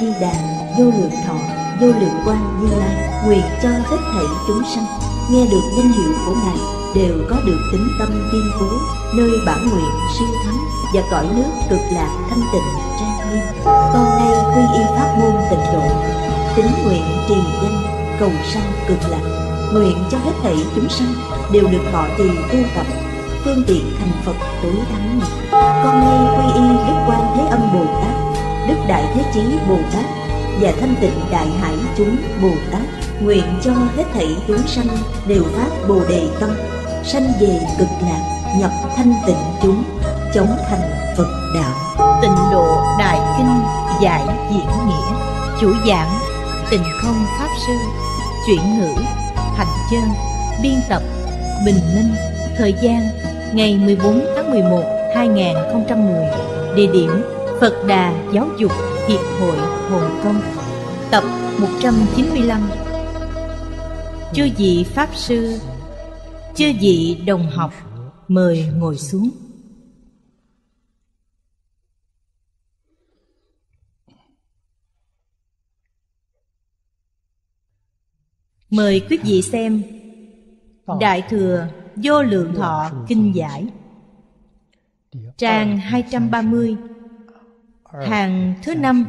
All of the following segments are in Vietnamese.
di đà vô lượng thọ vô lượng quan như lai nguyện cho hết thảy chúng sanh nghe được danh hiệu của ngài đều có được tính tâm tiên phú nơi bản nguyện siêu thắng và cõi nước cực lạc thanh tịnh trang nghiêm con nay quy y pháp môn tịnh độ tính nguyện trì danh cầu sanh cực lạc nguyện cho hết thảy chúng sanh đều được họ trì tu tập phương tiện thành phật tối thắng con nay quy y đức quan thế âm bồ tát đức đại thế chí bồ tát và thanh tịnh đại hải chúng bồ tát nguyện cho hết thảy chúng sanh đều phát bồ đề tâm sanh về cực lạc nhập thanh tịnh chúng chống thành phật đạo tịnh độ đại kinh giải diễn nghĩa chủ giảng tình không pháp sư chuyển ngữ thành chân biên tập bình minh thời gian ngày 14 tháng 11 2010 địa điểm Phật Đà Giáo dục Hiệp hội Hồn Công Tập 195 chưa vị Pháp Sư chưa vị Đồng học Mời ngồi xuống Mời quý vị xem Đại Thừa Vô Lượng Thọ Kinh Giải Trang 230 Ờ, hàng ừ, thứ năm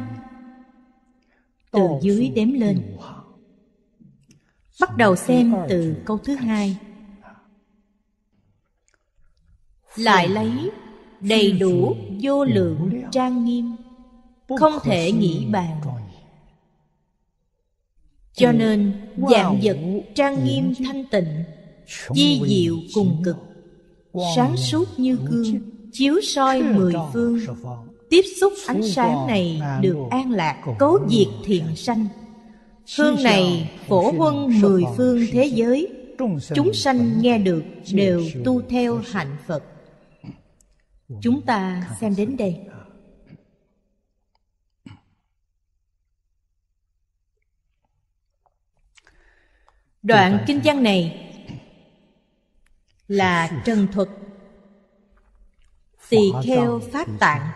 từ dưới đếm lên bắt đầu xem từ câu thứ hai lại lấy đầy đủ vô lượng trang nghiêm không thể nghĩ bàn cho nên dạng vật trang nghiêm thanh tịnh di diệu cùng cực sáng suốt như gương chiếu soi mười phương tiếp xúc ánh sáng này được an lạc cố diệt thiện sanh hương này phổ huân mười phương thế giới chúng sanh nghe được đều tu theo hạnh phật chúng ta xem đến đây đoạn kinh văn này là trần thuật tỳ kheo pháp tạng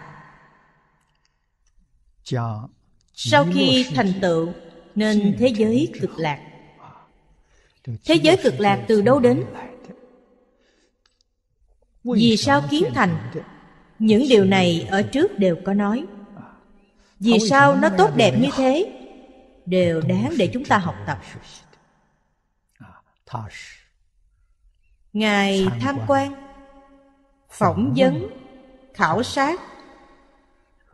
sau khi thành tựu nên thế giới cực lạc thế giới cực lạc từ đâu đến vì sao kiến thành những điều này ở trước đều có nói à. vì sao nó tốt đẹp như thế đều đáng để chúng ta học tập à, ngài tham quan phỏng vấn khảo sát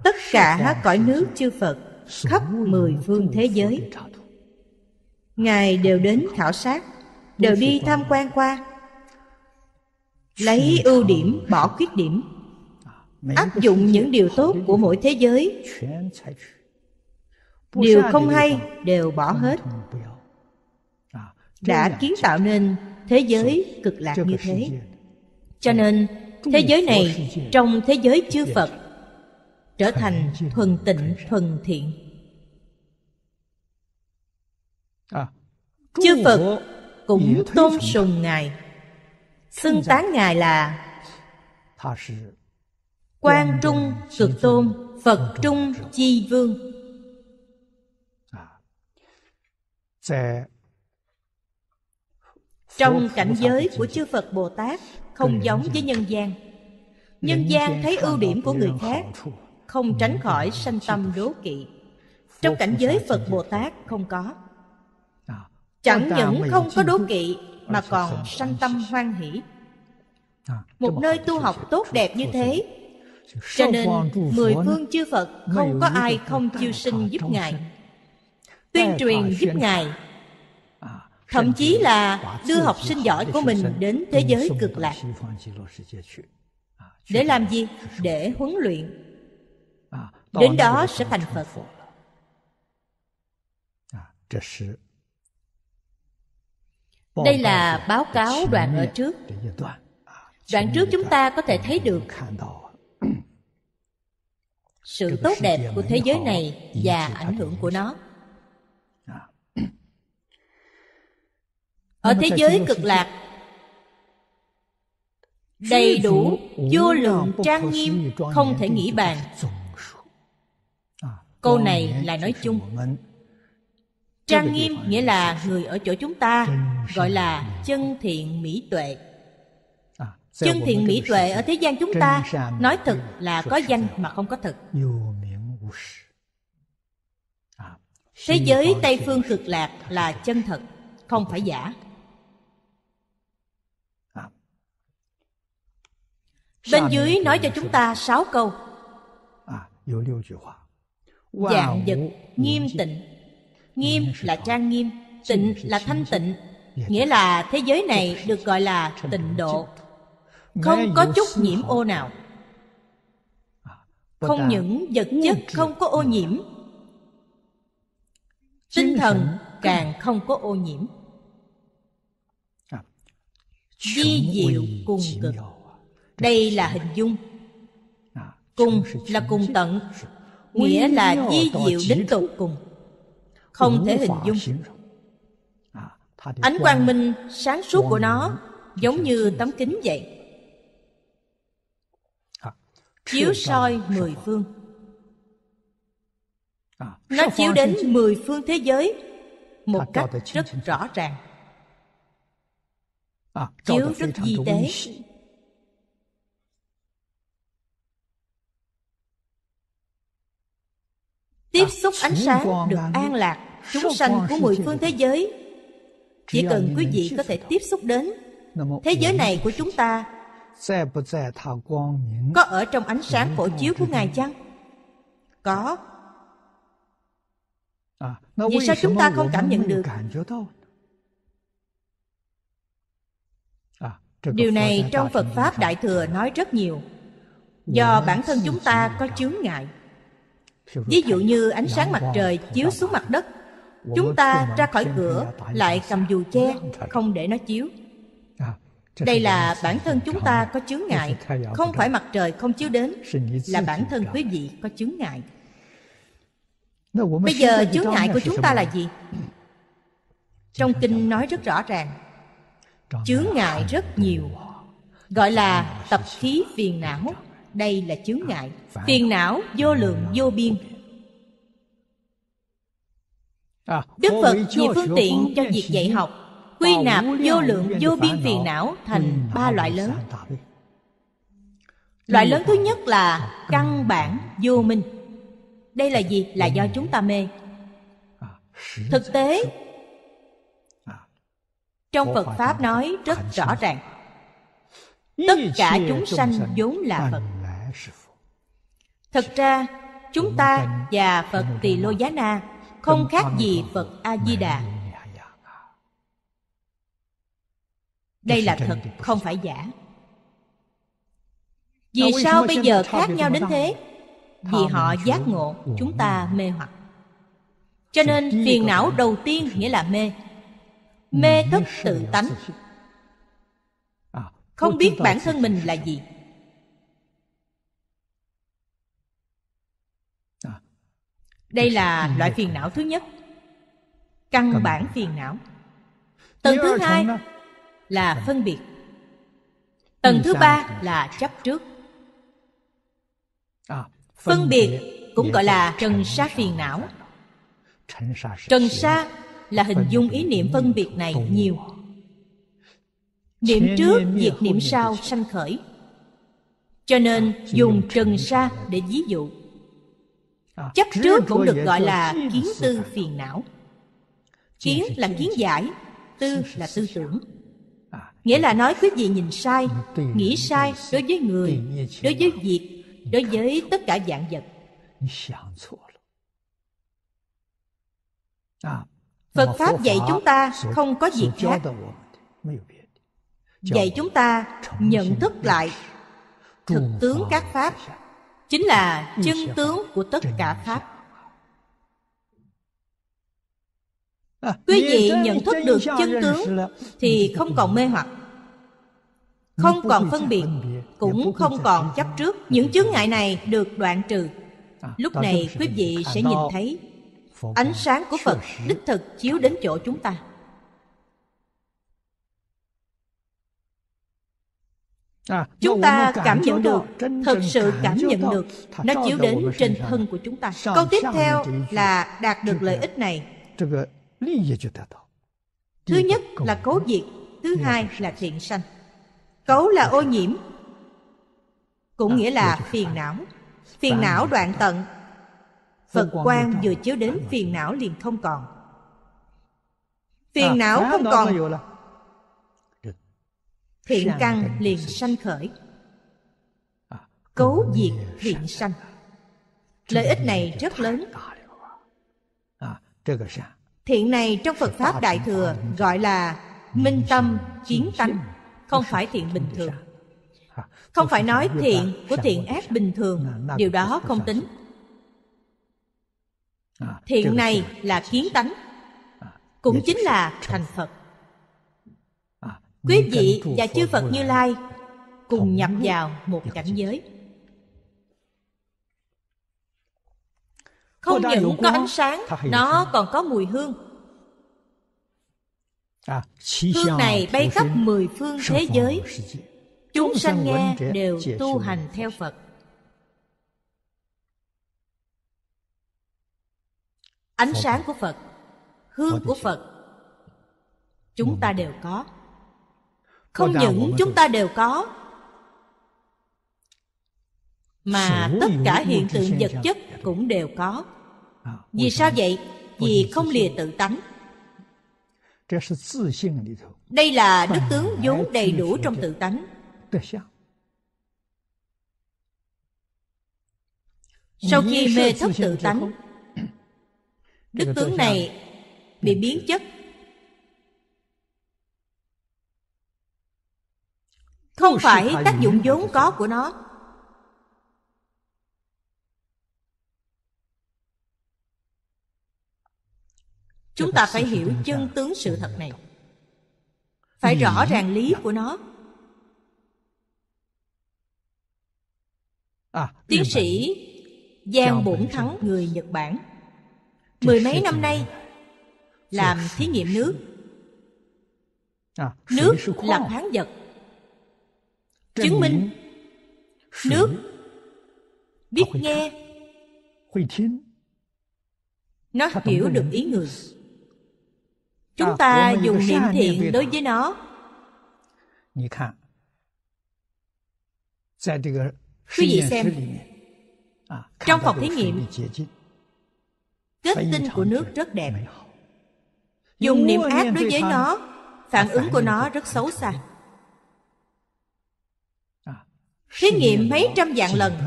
tất cả cõi nước chư Phật khắp mười phương thế giới. Ngài đều đến khảo sát, đều đi tham quan qua, lấy ưu điểm bỏ khuyết điểm, áp dụng những điều tốt của mỗi thế giới. Điều không hay đều bỏ hết. À, Đã kiến tạo nên thế giới cực lạc như thế. Cho nên, thế giới này trong thế giới chư Phật trở thành thuần tịnh thuần thiện à, chư phật cũng tôn sùng ngài xưng tán ngài là quan trung cực tôn phật trung chi vương à, trong cảnh giới của chư phật bồ tát không giống với nhân gian nhân gian thấy ưu điểm của người khác không ừ, tránh khỏi sanh tâm đố kỵ trong cảnh giới phật bồ tát không có à, chẳng những không có đố kỵ mà còn sanh tâm hoan hỷ à, một nơi tu học tốt đẹp như thế cho nên mười phương chư phật không có ai không chiêu sinh giúp ngài tuyên truyền giúp ngài à, thậm chí là đưa học sinh giỏi của mình đến thế giới cực lạc để làm gì để huấn luyện đến đó sẽ thành phật à, đây là báo cáo đoạn ở trước đoạn à, trước chúng ta có thể thấy được sự tốt đẹp của thế giới này và ảnh hưởng của nó à. ở thế giới cực lạc đầy đủ vô lượng trang nghiêm không thể nghĩ bàn câu này là nói chung trang nghiêm nghĩa là người ở chỗ chúng ta gọi là chân thiện mỹ tuệ à, chân thiện mỹ tuệ ở thế gian chúng ta nói thực là có danh mà không có thực à, thế giới tây phương cực lạc là chân thật không phải giả à. bên dưới nói cho chúng ta sáu câu dạng vật nghiêm tịnh nghiêm là trang nghiêm tịnh là thanh tịnh dạ nghĩa là thế giới này được gọi là tịnh độ không có chút nhiễm ô nào à, không những vật chất không có ô dạ. nhiễm tinh thần càng không có ô nhiễm di à, diệu cùng cực đây là hình dung à, cùng là cùng tận nghĩa là di diệu đến tột cùng không thể hình dung à, ánh quang minh sáng suốt của nó giống như tấm kính vậy à, chiếu soi mười phương à, nó chiếu đến mười phương thế giới một cách rất rõ ràng chiếu rất di tế Tiếp à, xúc ánh sáng được an lạc Chúng sanh của mười phương thế giới Chỉ cần quý vị có thể tiếp xúc đến Thế giới này của chúng ta Có ở trong ánh sáng phổ chiếu của Ngài chăng? Có à, Vì sao chúng ta không cảm nhận được? À, Điều này trong Phật Pháp Đại Thừa nói rất nhiều Do bản thân chúng ta có chướng ngại Ví dụ như ánh sáng mặt trời chiếu xuống mặt đất Chúng ta ra khỏi cửa lại cầm dù che Không để nó chiếu à, đây là bản thân chúng ta có chướng ngại Không phải mặt trời không chiếu đến Là bản thân quý vị có chướng ngại Bây giờ chướng ngại của chúng ta là gì? Trong kinh nói rất rõ ràng Chướng ngại rất nhiều Gọi là tập khí phiền não đây là chướng à, ngại phiền não vô lượng à. vô biên à, đức phật vì phương tiện cho việc dạy học quy nạp vô lượng vô biên phiền não thành ba loại lớn loại lớn thứ nhất là căn bản vô minh đây là gì là do chúng ta mê thực tế trong phật pháp nói rất rõ ràng tất cả chúng sanh vốn là phật Thật ra, chúng ta và Phật Tỳ Lô Giá Na không khác gì Phật A-di-đà. Dạ Đây là thật, không phải giả. Vì sao bây giờ khác nhau đến thế? Vì họ giác ngộ, chúng ta mê hoặc. Cho nên phiền não đầu tiên nghĩa là mê. Mê thất tự tánh. À, không biết bản thân mình là gì đây là loại phiền não thứ nhất căn bản phiền não tầng thứ hai là phân biệt tầng thứ ba là chấp trước à, phân biệt cũng gọi là trần sa phiền não trần sa là hình dung ý niệm phân biệt này nhiều niệm trước diệt niệm sau sanh khởi cho nên à, dùng trần sa để ví dụ À, chấp trước cũng được gọi là kiến tư phiền não kiến là kiến giải tư là tư tưởng à, nghĩa là nói quý vị nhìn sai nghĩ sai đối với người đối với việc đối với tất cả dạng vật à, phật pháp dạy chúng ta không có gì khác dạy chúng ta nhận thức lại thực tướng các pháp chính là ừ, chân tướng của tất cả pháp à, quý vị nhận thức được chân tướng thì không còn mê hoặc không còn phân biệt cũng không còn chấp trước những chướng ngại này được đoạn trừ à, lúc này quý vị sẽ nhìn thấy ánh sáng của phật đích thực chiếu đến chỗ chúng ta chúng ta cảm nhận được thật sự cảm nhận được nó chiếu đến trên thân của chúng ta câu tiếp theo là đạt được lợi ích này thứ nhất là cấu diệt thứ hai là thiện sanh cấu là ô nhiễm cũng à, nghĩa là phiền não phiền não đoạn tận phật quan vừa chiếu đến phiền não liền không còn à, phiền não không còn thiện căn liền sanh khởi à, cấu diệt thiện sanh lợi ích này rất lớn à, thiện này trong phật pháp đại thừa gọi là minh tâm kiến tánh không phải thiện bình thường không phải nói à, thiện của thiện ác bình thường điều đó không tính thiện này là kiến tánh cũng chính là thành phật quý vị và chư phật như lai cùng nhập vào một cảnh giới không những có ánh sáng nó còn có mùi hương à, hương này bay khắp mười phương thế giới chúng sanh nghe đều tu hành theo phật ánh sáng của phật hương của phật chúng ta đều có không những chúng ta đều có mà tất cả hiện tượng vật chất cũng đều có à, vì sao vậy vì không lìa tự tánh đây là đức tướng vốn đầy đủ trong tự tánh sau khi mê thất tự tánh đức tướng này bị biến chất không phải tác dụng vốn có của nó chúng ta phải hiểu chân tướng sự thật này phải rõ ràng lý dạ. của nó à, tiến sĩ giang bổn thắng người nhật bản mười mấy năm nay làm thí nghiệm nước à, nước là khoáng vật chứng minh nước biết nghe nó hiểu được ý người chúng à, ta à, dùng niệm thiện đối với nó quý vị xem trong phòng thí nghiệm kết tinh của nước rất đẹp dùng niệm ác đối với nó phản ứng của nó rất xấu xa thí nghiệm mấy trăm vạn lần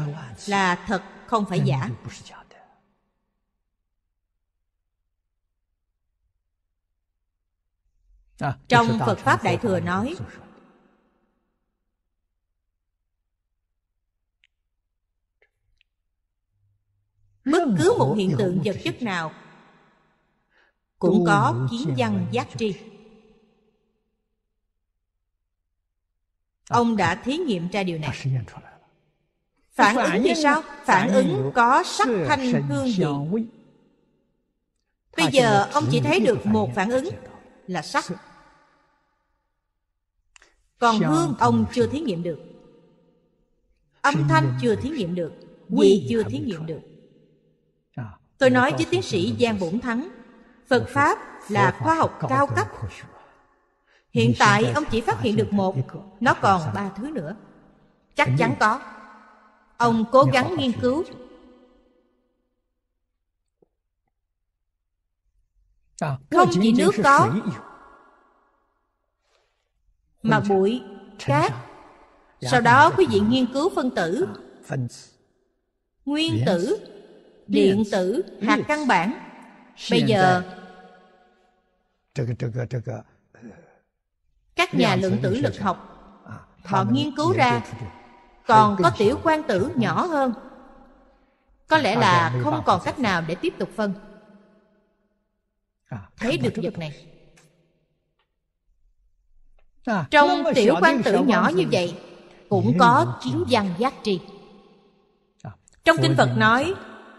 là thật không phải giả à, trong phật pháp đại thừa nói bất cứ một hiện tượng vật chất nào cũng có kiến văn giác tri Ông ờ. đã thí nghiệm ra điều này Phản ứng thì sao? Phản ứng có sắc thanh hương vị Bây giờ ông chỉ thấy được một phản ứng là sắc Còn hương ông chưa thí nghiệm được Âm thanh chưa thí nghiệm được Vị chưa thí nghiệm được à, Tôi nói với tiến sĩ Giang Bổn Thắng Phật Pháp là khoa học cao cấp Hiện tại ông chỉ phát hiện được một Nó còn ba thứ nữa Chắc chắn có Ông cố gắng nghiên cứu à, Không chỉ nước có Mà bụi, cát Sau đó quý vị nghiên cứu phân tử à, Nguyên tử Điện tử, hạt căn bản Bây giờ các nhà lượng tử lực học à, họ nghiên cứu ra còn có tiểu quan tử nhỏ ừ. hơn có lẽ là không còn cách nào để tiếp tục phân à, thấy được vật này à, trong tiểu quan tử nhỏ như vậy cũng có kiến văn giác tri trong kinh phật nói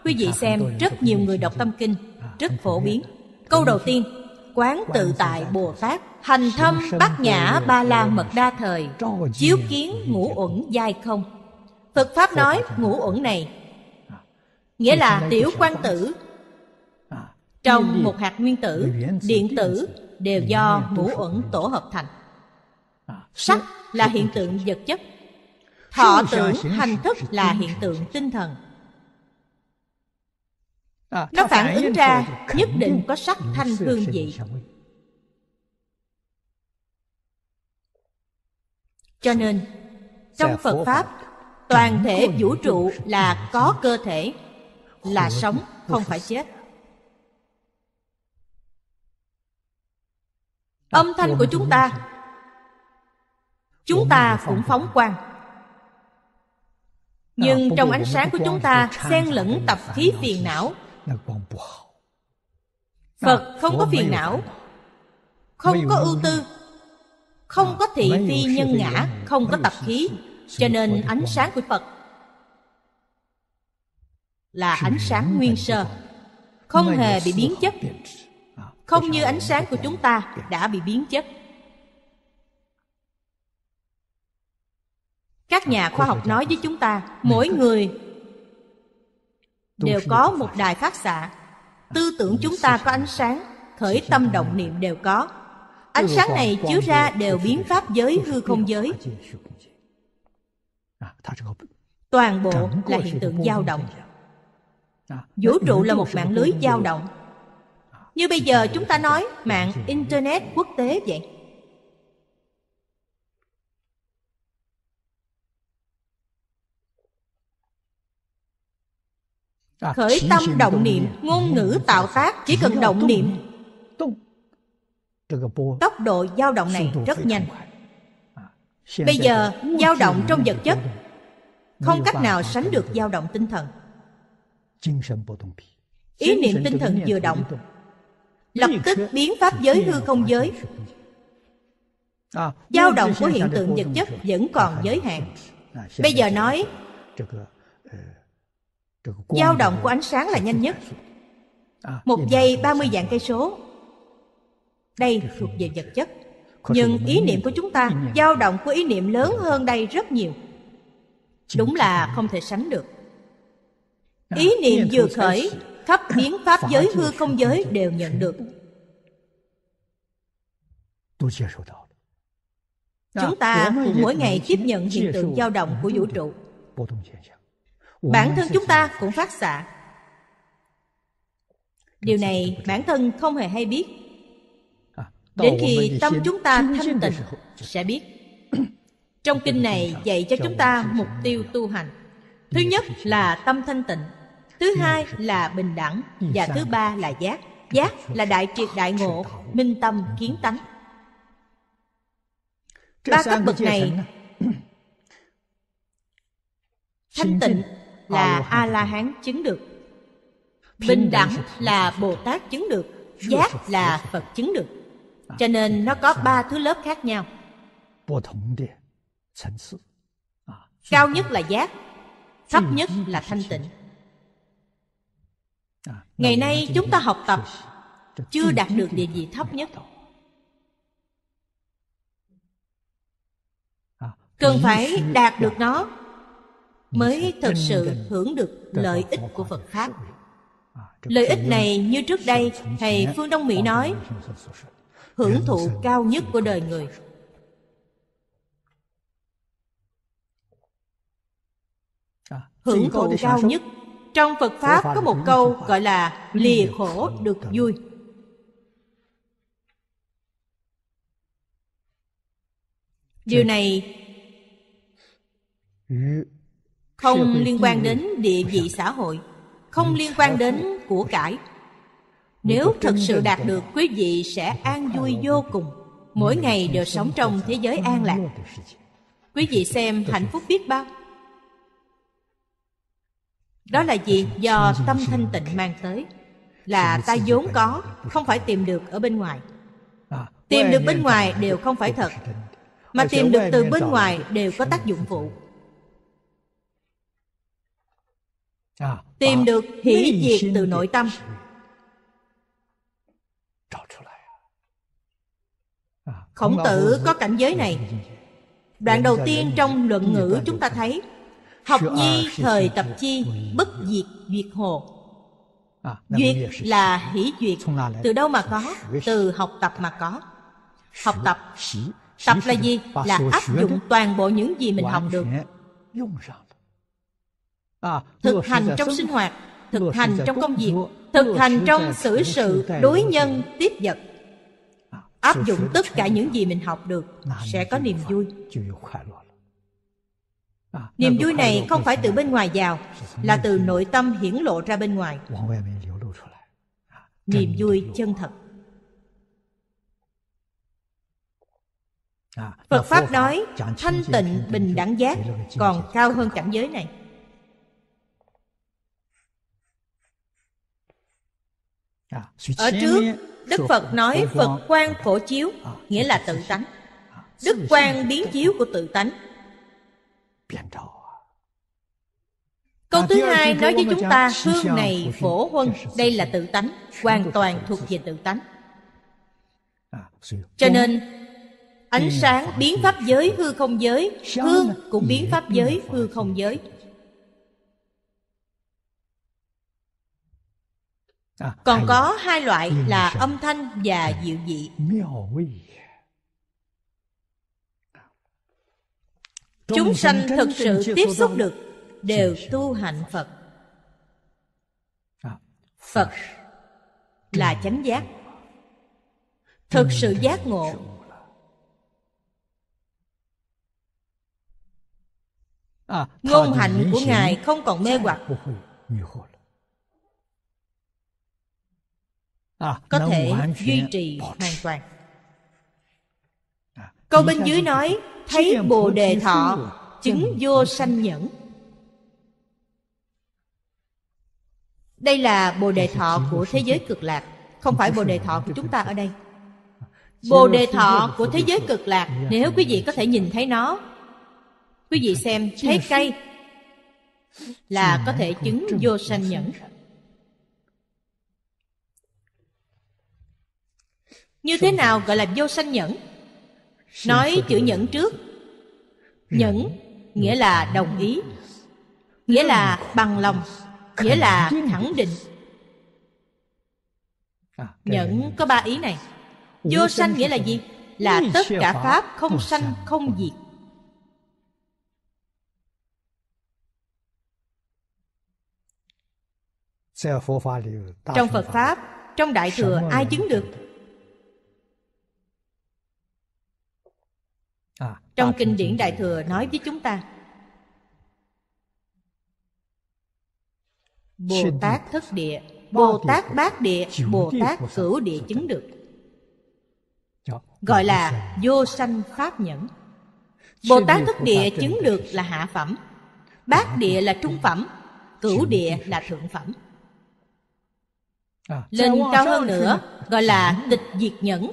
quý vị xem rất nhiều người đọc tâm kinh rất phổ biến câu đầu tiên quán tự tại bồ tát Hành thâm bát nhã ba la mật đa thời Chiếu kiến ngũ uẩn dai không Phật Pháp nói ngũ uẩn này à, Nghĩa là tiểu quan tử à, Trong một hạt nguyên tử, điện tử Đều do ngũ uẩn tổ hợp thành à, Sắc là hiện tượng vật chất Thọ tưởng hành thức là hiện tượng tinh thần Nó phản ứng ra nhất định có sắc thanh hương vị cho nên trong phật pháp toàn thể vũ trụ là có cơ thể là sống không phải chết âm thanh của chúng ta chúng ta cũng phóng quang ờ, nhưng trong ánh sáng của chúng ta xen lẫn tập khí phiền não phật không có phiền não không có ưu tư không có thị phi nhân ngã không có tập khí cho nên ánh sáng của phật là ánh sáng nguyên sơ không hề bị biến chất à, không như ánh sáng của chúng ta đã bị biến chất các à, nhà khoa học nói với chúng ta mỗi người đều có một đài phát xạ à, tư tưởng chúng ta có ánh sáng khởi tâm động niệm đều có Ánh sáng này chiếu ra đều biến pháp giới hư không giới à, Toàn bộ là hiện tượng dao động Vũ trụ là một mạng lưới dao động Như bây giờ chúng ta nói mạng Internet quốc tế vậy à, Khởi tâm động niệm, ngôn ngữ tạo tác Chỉ cần động niệm Tốc độ dao động này rất nhanh. À, Bây giờ, dao động trong vật chất không cách nào sánh được dao động tinh thần. Ý niệm tinh thần vừa động, lập tức biến pháp giới hư không giới. À, dao động của hiện tượng vật chất vẫn còn giới hạn. À, Bây giờ nói, ờ, dao động của ánh sáng là nhanh nhất. Một giây 30 dạng cây số đây thuộc về vật chất nhưng ý niệm của chúng ta dao động của ý niệm lớn hơn đây rất nhiều đúng là không thể sánh được à, ý niệm vừa khởi khắp biến pháp giới hư không giới đều nhận được chúng à, ta cũng mỗi ngày tiếp nhận hiện tượng dao động của vũ trụ bản thân chúng ta cũng phát xạ điều này bản thân không hề hay biết Đến khi tâm chúng ta thanh tịnh sẽ biết Trong kinh này dạy cho chúng ta mục tiêu tu hành Thứ nhất là tâm thanh tịnh Thứ hai là bình đẳng Và thứ ba là giác Giác là đại triệt đại ngộ Minh tâm kiến tánh Ba cấp bậc này Thanh tịnh là A-la-hán chứng được Bình đẳng là Bồ Tát chứng được Giác là Phật chứng được cho nên nó có ba thứ lớp khác nhau à, cao nhất là giác thấp nhất là thanh tịnh à, ngày nay chúng ta học tập chưa à, đạt được địa vị thấp nhất cần phải đạt được nó mới thực sự hưởng được lợi ích của phật pháp lợi ích này như trước đây thầy phương đông mỹ nói hưởng thụ cao nhất của đời người à, hưởng thụ cao nhất trong phật pháp có một câu gọi là lìa khổ được vui điều này không liên quan đến địa vị xã hội không liên quan đến của cải nếu thật sự đạt được quý vị sẽ an vui vô cùng Mỗi ngày đều sống trong thế giới an lạc Quý vị xem hạnh phúc biết bao Đó là gì do tâm thanh tịnh mang tới Là ta vốn có Không phải tìm được ở bên ngoài Tìm được bên ngoài đều không phải thật Mà tìm được từ bên ngoài đều có tác dụng phụ Tìm được hỷ diệt từ nội tâm Khổng tử có cảnh giới này Đoạn đầu tiên trong luận ngữ chúng ta thấy Học nhi à, thời tập chi Bất diệt duyệt hồ à, Duyệt là hỷ duyệt Từ đâu mà có Từ học tập mà có Học tập Tập là gì? Là áp dụng toàn bộ những gì mình học được à, Thực hành trong sinh hoạt Thực hành trong công việc Thực hành trong xử sự đối nhân tiếp vật áp dụng tất cả những gì mình học được sẽ có niềm vui à, niềm vui này không phải từ bên ngoài vào là từ nội tâm hiển lộ ra bên ngoài à, niềm vui chân thật à, phật pháp nói thanh tịnh bình đẳng giác còn cao hơn cảnh giới này ở trước Đức Phật nói Phật quan phổ chiếu Nghĩa là tự tánh Đức quan biến chiếu của tự tánh Câu thứ hai nói với chúng ta Hương này phổ huân Đây là tự tánh Hoàn toàn thuộc về tự tánh à, Cho nên Ánh sáng biến pháp giới hư không giới Hương cũng biến pháp giới hư không giới À, còn có hai loại là âm thanh và diệu dị chúng sanh thực sự tiếp xúc được đều tu hạnh à, phật phật là chánh giác thực sự giác ngộ à, ngôn hạnh của ngài không còn mê hoặc À, có thể duy trì hoàn toàn à, câu bên dưới nói thấy bồ đề thọ chứng vô sanh nhẫn đây là bồ đề thọ của thế giới cực lạc không phải bồ đề thọ của chúng ta ở đây à, bồ đề thọ của thế giới cực lạc dạ, nếu quý vị có thể nhìn thấy nó quý vị xem thấy cây là có thể chứng vô sanh nhẫn Như thế nào gọi là vô sanh nhẫn? Nói chữ nhẫn trước ừ. Nhẫn nghĩa là đồng ý Nghĩa là bằng lòng Nghĩa là khẳng định à, Nhẫn có ba ý này Vô sanh nghĩa là gì? Là tất cả Pháp không sanh không diệt Trong Phật Pháp, trong Đại Thừa ai chứng được? À, trong à, kinh điển đại thừa nói với chúng ta bồ tát thất địa bồ tát bát địa bồ tát cửu địa chứng được dạ, gọi là vô sanh pháp nhẫn bồ tát thất địa chứng được là hạ phẩm bát địa là trung phẩm cửu địa à, là thượng phẩm lên cao hơn nữa gọi là tịch diệt nhẫn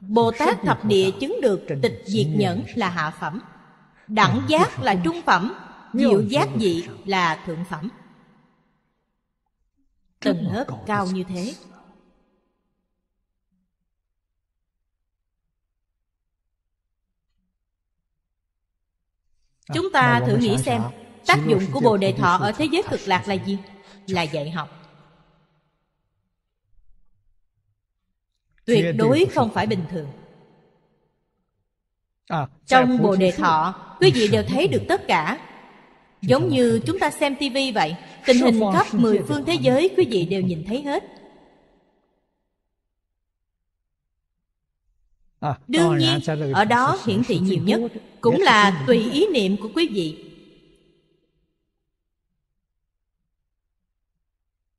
Bồ Tát thập địa chứng được tịch diệt nhẫn là hạ phẩm Đẳng giác là trung phẩm Diệu giác dị là thượng phẩm Tầng lớp cao như thế à, Chúng ta thử nghĩ xem Tác dụng của Bồ Đề Thọ ở thế giới cực lạc là gì? Là dạy học tuyệt đối không phải bình thường à, trong bồ đề thọ quý vị đều thấy được tất cả giống như chúng ta xem tivi vậy tình hình khắp mười phương thế giới quý vị đều nhìn thấy hết à, đương nhiên à, ở đó hiển thị nhiều nhất cũng dạ, là tùy ý niệm của quý vị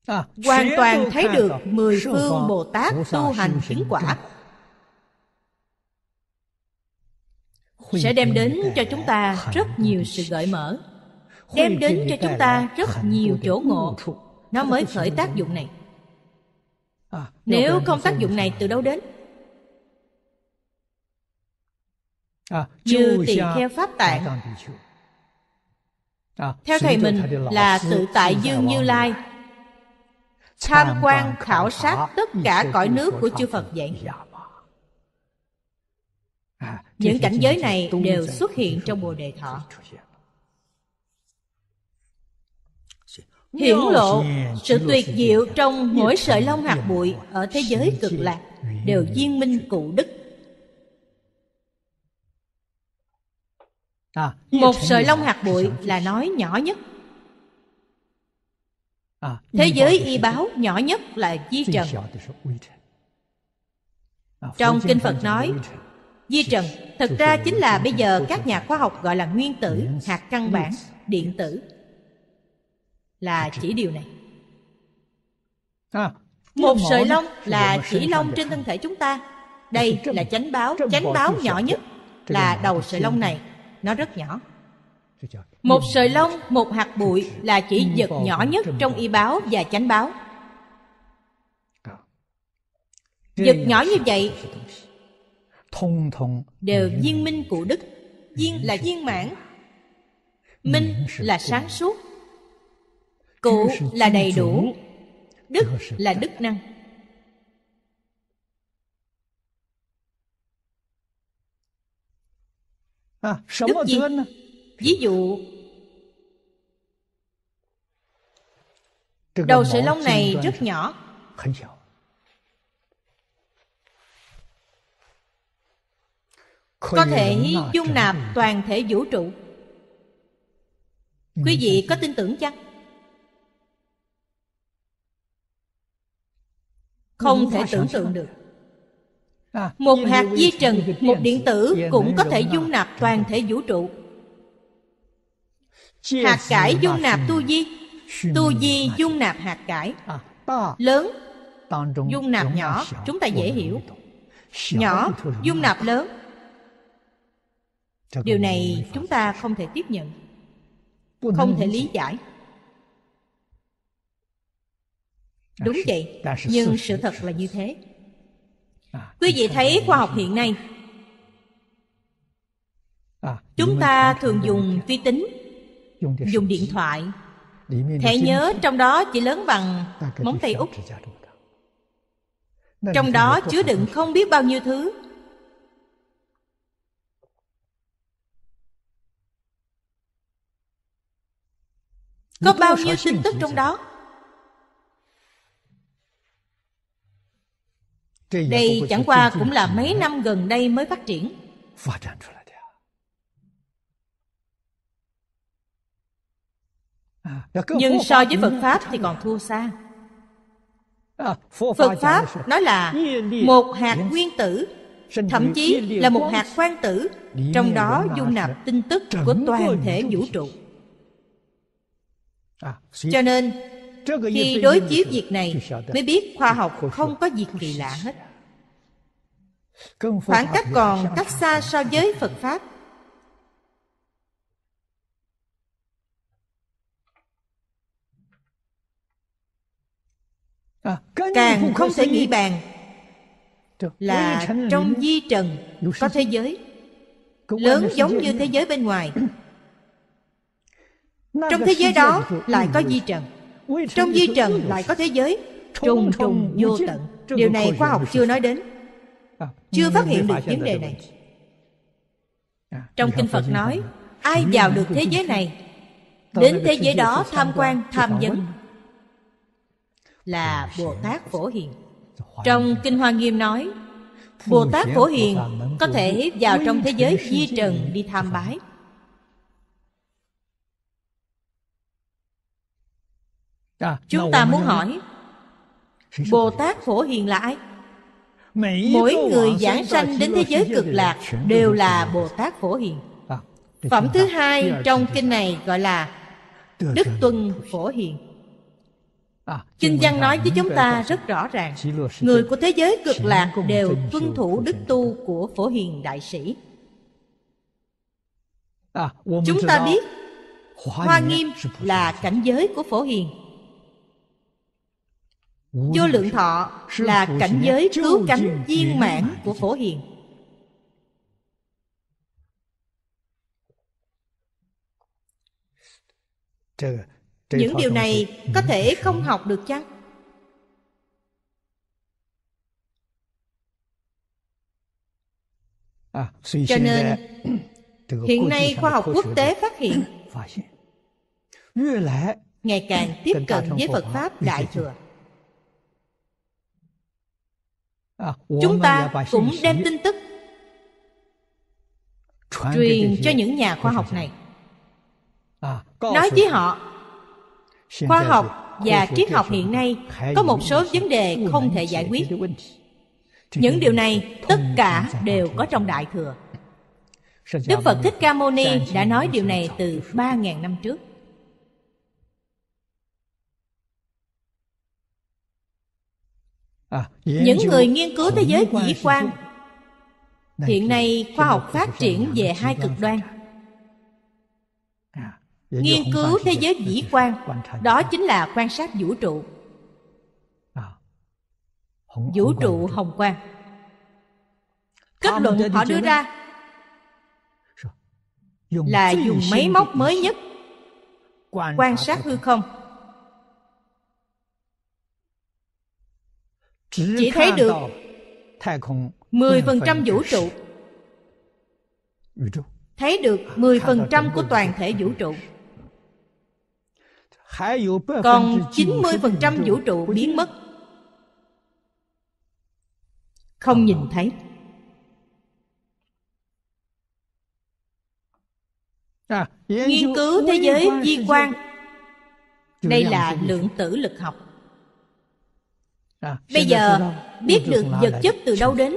À, hoàn toàn thấy được mười phương bồ tát tu hành hiển quả sẽ đem đến cho chúng ta rất nhiều sự gợi mở đem đến cho chúng ta rất nhiều chỗ ngộ nó mới khởi tác dụng này à, nếu không tác dụng này từ đâu đến à, như tỳ kheo pháp tạng theo thầy mình là tự tại dương như lai tham quan khảo sát tất cả cõi nước của chư Phật vậy. Dạ à, Những cảnh giới này đều xuất hiện trong Bồ Đề Thọ. Hiển lộ sự tuyệt diệu trong mỗi sợi lông hạt bụi ở thế giới cực lạc đều viên minh cụ đức. À, Một sợi lông hạt bụi là nói nhỏ nhất Ờ, thế giới y báo nhỏ nhất là di trần ờ, Trong Kinh Phật nói Di trần thật ra chính là bây giờ các nhà khoa học gọi là nguyên tử, hạt căn bản, điện tử Là chỉ điều này à, Một sợi lông là chỉ lông trên thân thể chúng ta ờ, Đây là chánh báo, chánh báo nhỏ nhất là đầu sợi lông này Nó rất nhỏ một sợi lông, một hạt bụi là chỉ vật nhỏ nhất trong y báo và chánh báo Vật nhỏ như vậy Đều viên minh cụ đức Viên là viên mãn Minh là sáng suốt Cụ là đầy đủ Đức là đức năng à, Đức gì? Ví dụ Đầu sợi lông này rất nhỏ Có thể dung nạp toàn thể vũ trụ Quý vị có tin tưởng chăng? Không thể tưởng tượng được à, Một hạt di trần, một điện tử Cũng có thể dung nạp toàn thể vũ trụ Hạt cải dung nạp tu di Tu di dung nạp hạt cải à, Lớn dung nạp nhỏ Chúng ta dễ hiểu Nhỏ dung nạp lớn Điều này chúng ta không thể tiếp nhận Không thể lý giải à, Đúng vậy Nhưng sự thật là như thế à, Quý vị thấy khoa học hiện nay Chúng ta thường dùng vi tính Dùng điện thoại Thể nhớ trong đó chỉ lớn bằng móng tay út Trong đó chứa đựng không biết bao nhiêu thứ Có bao nhiêu tin tức trong đó Đây chẳng qua cũng là mấy năm gần đây mới phát triển À, dạ, nhưng so với phật pháp thì còn thua xa à, phật pháp nói là một hạt nguyên tử thậm chí là một hạt quang tử trong đó dung nạp tin tức của toàn thể vũ trụ à, cho nên khi đối chiếu việc này mới biết khoa học không có việc kỳ lạ hết khoảng cách còn cách xa so với phật pháp À, càng không thể nghĩ bàn là trong di trần có thế giới lớn giống như thế giới bên ngoài trong thế giới đó lại có di trần trong di trần lại có thế giới trùng trùng vô tận điều này khoa học chưa nói đến à, chưa ừ, phát ừ, hiện được vấn đề này à, trong kinh phật nói ai vào được thế giới này đến thế giới đó tham quan tham vấn là Bồ Tát Phổ Hiền Trong Kinh Hoa Nghiêm nói Bồ Tát Phổ Hiền có thể vào trong thế giới di trần đi tham bái Chúng ta muốn hỏi Bồ Tát Phổ Hiền là ai? Mỗi người giảng sanh đến thế giới cực lạc đều là Bồ Tát Phổ Hiền Phẩm thứ hai trong kinh này gọi là Đức Tuân Phổ Hiền À, Kinh văn nói với chúng ta rất rõ ràng Người của thế giới cực lạc đều tuân thủ đức tu của Phổ Hiền Đại Sĩ à, Chúng ta biết Hoa Nghiêm là cảnh giới của Phổ Hiền Vô lượng thọ là cảnh giới cứu cánh viên mãn của Phổ Hiền những điều này có thể không học được chăng à, cho nên eh, hiện nay khoa học quốc tế phát hiện ngày càng tiếp cận với phật pháp đại thừa à, chúng ta cũng đem tin tức truyền cho những nhà khoa học này à, nói với họ khoa học và triết học hiện nay có một số vấn đề không thể giải quyết những điều này tất cả đều có trong đại thừa đức phật thích ca mâu ni đã nói điều này từ ba ngàn năm trước à, những người nghiên cứu thế giới dĩ quan hiện nay khoa học phát triển về hai cực đoan nghiên cứu thế giới vĩ quan đó chính là quan sát vũ trụ à, vũ trụ hồng quang kết luận họ đưa ra là dùng máy móc mới nhất quan sát hư không chỉ thấy được 10% vũ trụ thấy được 10% à, của toàn thể vũ trụ còn 90% vũ trụ biến mất Không nhìn à. thấy à, Nghiên cứu thế giới di quan Đây là lượng tử lực học à, Bây giờ biết được vật chất từ đâu đến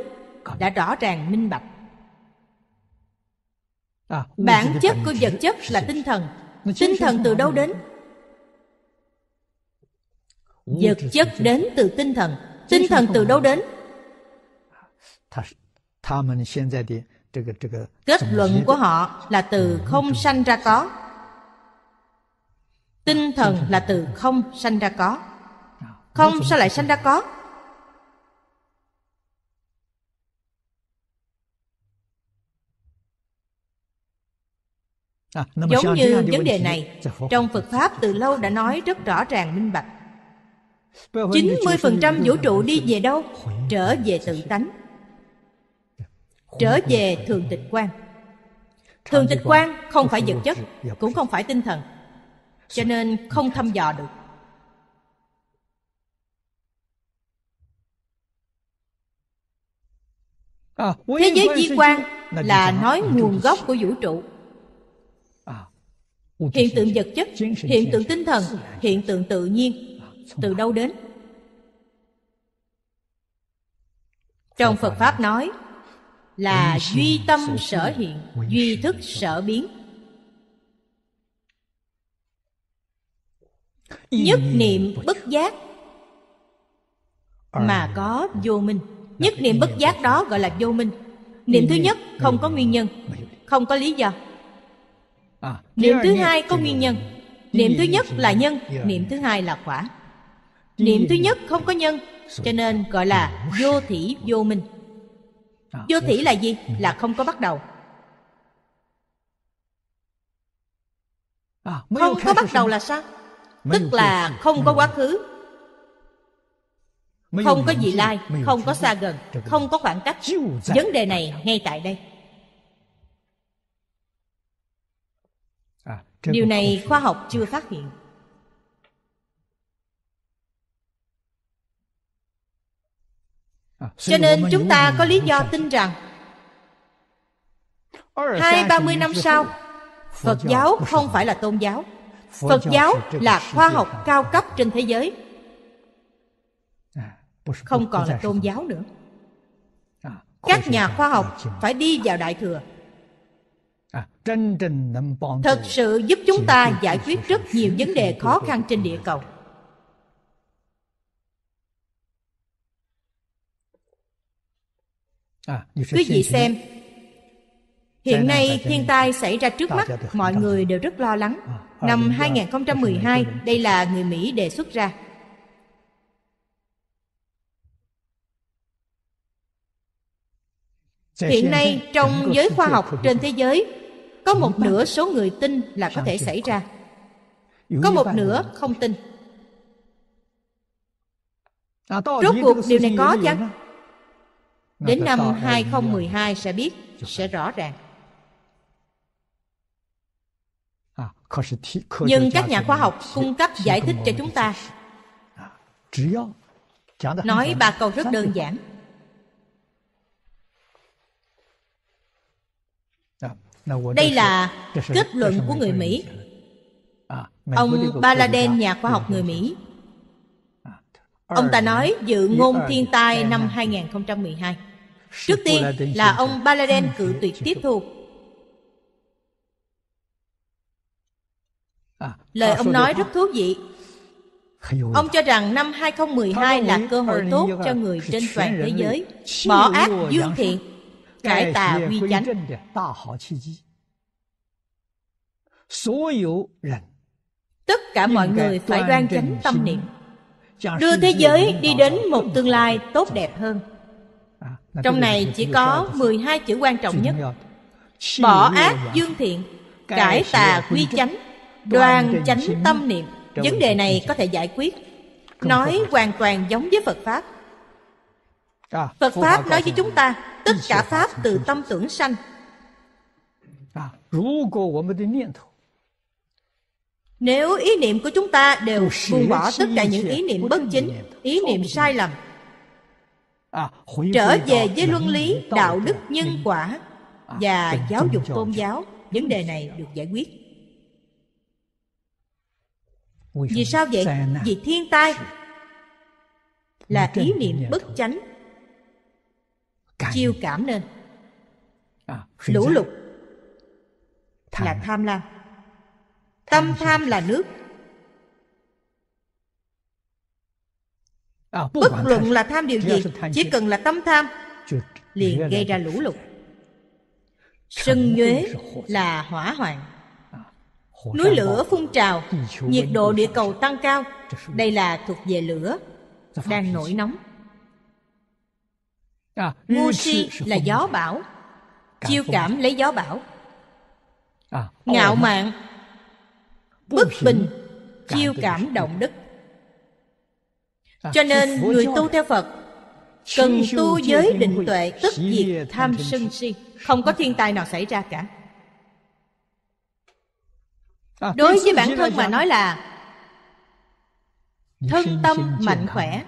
Đã rõ ràng minh bạch Bản chất của vật chất là tinh thần Tinh thần từ đâu đến vật chất đến từ tinh thần tinh thần từ đâu đến kết luận của họ là từ không sanh ra có tinh à, thần là từ không sanh ra có à, không sao lại sanh ra có giống như vấn đề này trong phật pháp từ lâu đã nói rất rõ ràng minh bạch 90% vũ trụ đi về đâu? Trở về tự tánh dạ. Trở về thường tịch quan Thường tịch quan không phải vật chất Cũng không phải tinh thần Cho nên không thăm dò được à, Thế giới di quan là nói nguồn gốc của vũ trụ à, Hiện tượng vật chất, hiện tượng tinh thần, hiện tượng tự nhiên từ đâu đến trong phật pháp nói là duy tâm sở hiện duy thức sở biến nhất niệm bất giác mà có vô minh nhất niệm bất giác đó gọi là vô minh niệm thứ nhất không có nguyên nhân không có lý do à, niệm thứ hai có nguyên nhân niệm thứ nhất là nhân niệm thứ hai là quả niệm thứ nhất không có nhân cho nên gọi là vô thủy vô minh à, vô thủy là gì ừ. là không có bắt đầu à, không có bắt đầu là sao tức là không ừ. có quá khứ không có gì lai không có xa gần không có khoảng cách vấn đề này ngay tại đây à, điều này khoa học chưa phát hiện À, Cho nên chúng ta có lý do tin rằng Hai ba mươi năm sau Phật giáo không phải là tôn giáo Phật giáo là khoa học cao cấp trên thế giới à, Không còn là tôn giáo nữa à, Các nhà khoa học phải đi vào Đại Thừa Thật sự giúp chúng ta giải quyết rất nhiều vấn đề khó khăn trên địa cầu À, Quý vị xem, hiện nay thiên tai xảy ra trước mắt, mọi người đều rất lo lắng. À, à, Năm 2012, đây là người Mỹ đề xuất ra. Hiện nay trong giới khoa học trên thế giới có một nửa số người tin là có thể xảy ra. Có một nửa không tin. Rốt cuộc điều này có chăng? Đến năm 2012 sẽ biết, sẽ rõ ràng. À, Nhưng các nhà khoa học cung cấp giải thích cho chúng ta à, Nói ba câu rất đơn giản à, Đây là kết luận của người Mỹ Ông Baladen, nhà khoa học người Mỹ Ông ta nói dự ngôn thiên tai năm 2012 Trước tiên là ông Baladen cử tuyệt tiếp thu à, Lời à, ông nói rất thú vị Ông cho rằng năm 2012 là cơ hội tốt cho người trên toàn thế giới Bỏ ác dương thiện, cải tà quy chánh Tất cả mọi người phải đoan chánh tâm niệm Đưa thế giới đi đến một tương lai tốt đẹp hơn trong này chỉ có 12 chữ quan trọng nhất Bỏ ác dương thiện Cải tà quy chánh Đoàn chánh tâm niệm Vấn đề này có thể giải quyết Nói hoàn toàn giống với Phật Pháp à, Phật Pháp nói với chúng ta Tất cả Pháp từ tâm tưởng sanh à, Nếu ý niệm của chúng ta đều buông bỏ tất cả những ý niệm bất chính Ý niệm sai lầm À, trở về với luân lý đạo đức nhân quả à, và giáo dục tôn giáo vấn đề này được giải quyết vì sao vậy à. vì thiên tai là ý niệm bất chánh chiêu cảm nên lũ lụt là tham lam tâm tham là nước À, bất luận là tham điều gì Chỉ cần là tâm tham Liền gây ra lũ lụt Sân nhuế là hỏa hoạn à, Núi lửa phun trào Nhiệt độ địa cầu tăng cao Đây là thuộc về lửa Đang nổi nóng à, Ngu si là gió bão Chiêu cảm lấy gió bão Ngạo mạn Bất bình Chiêu cảm động đất À, cho nên người tu theo phật cần tu giới định tuệ tức diệt tham sân si không có thiên tai nào xảy ra cả à, đối với bản thân mà nói là thân tâm mạnh khỏe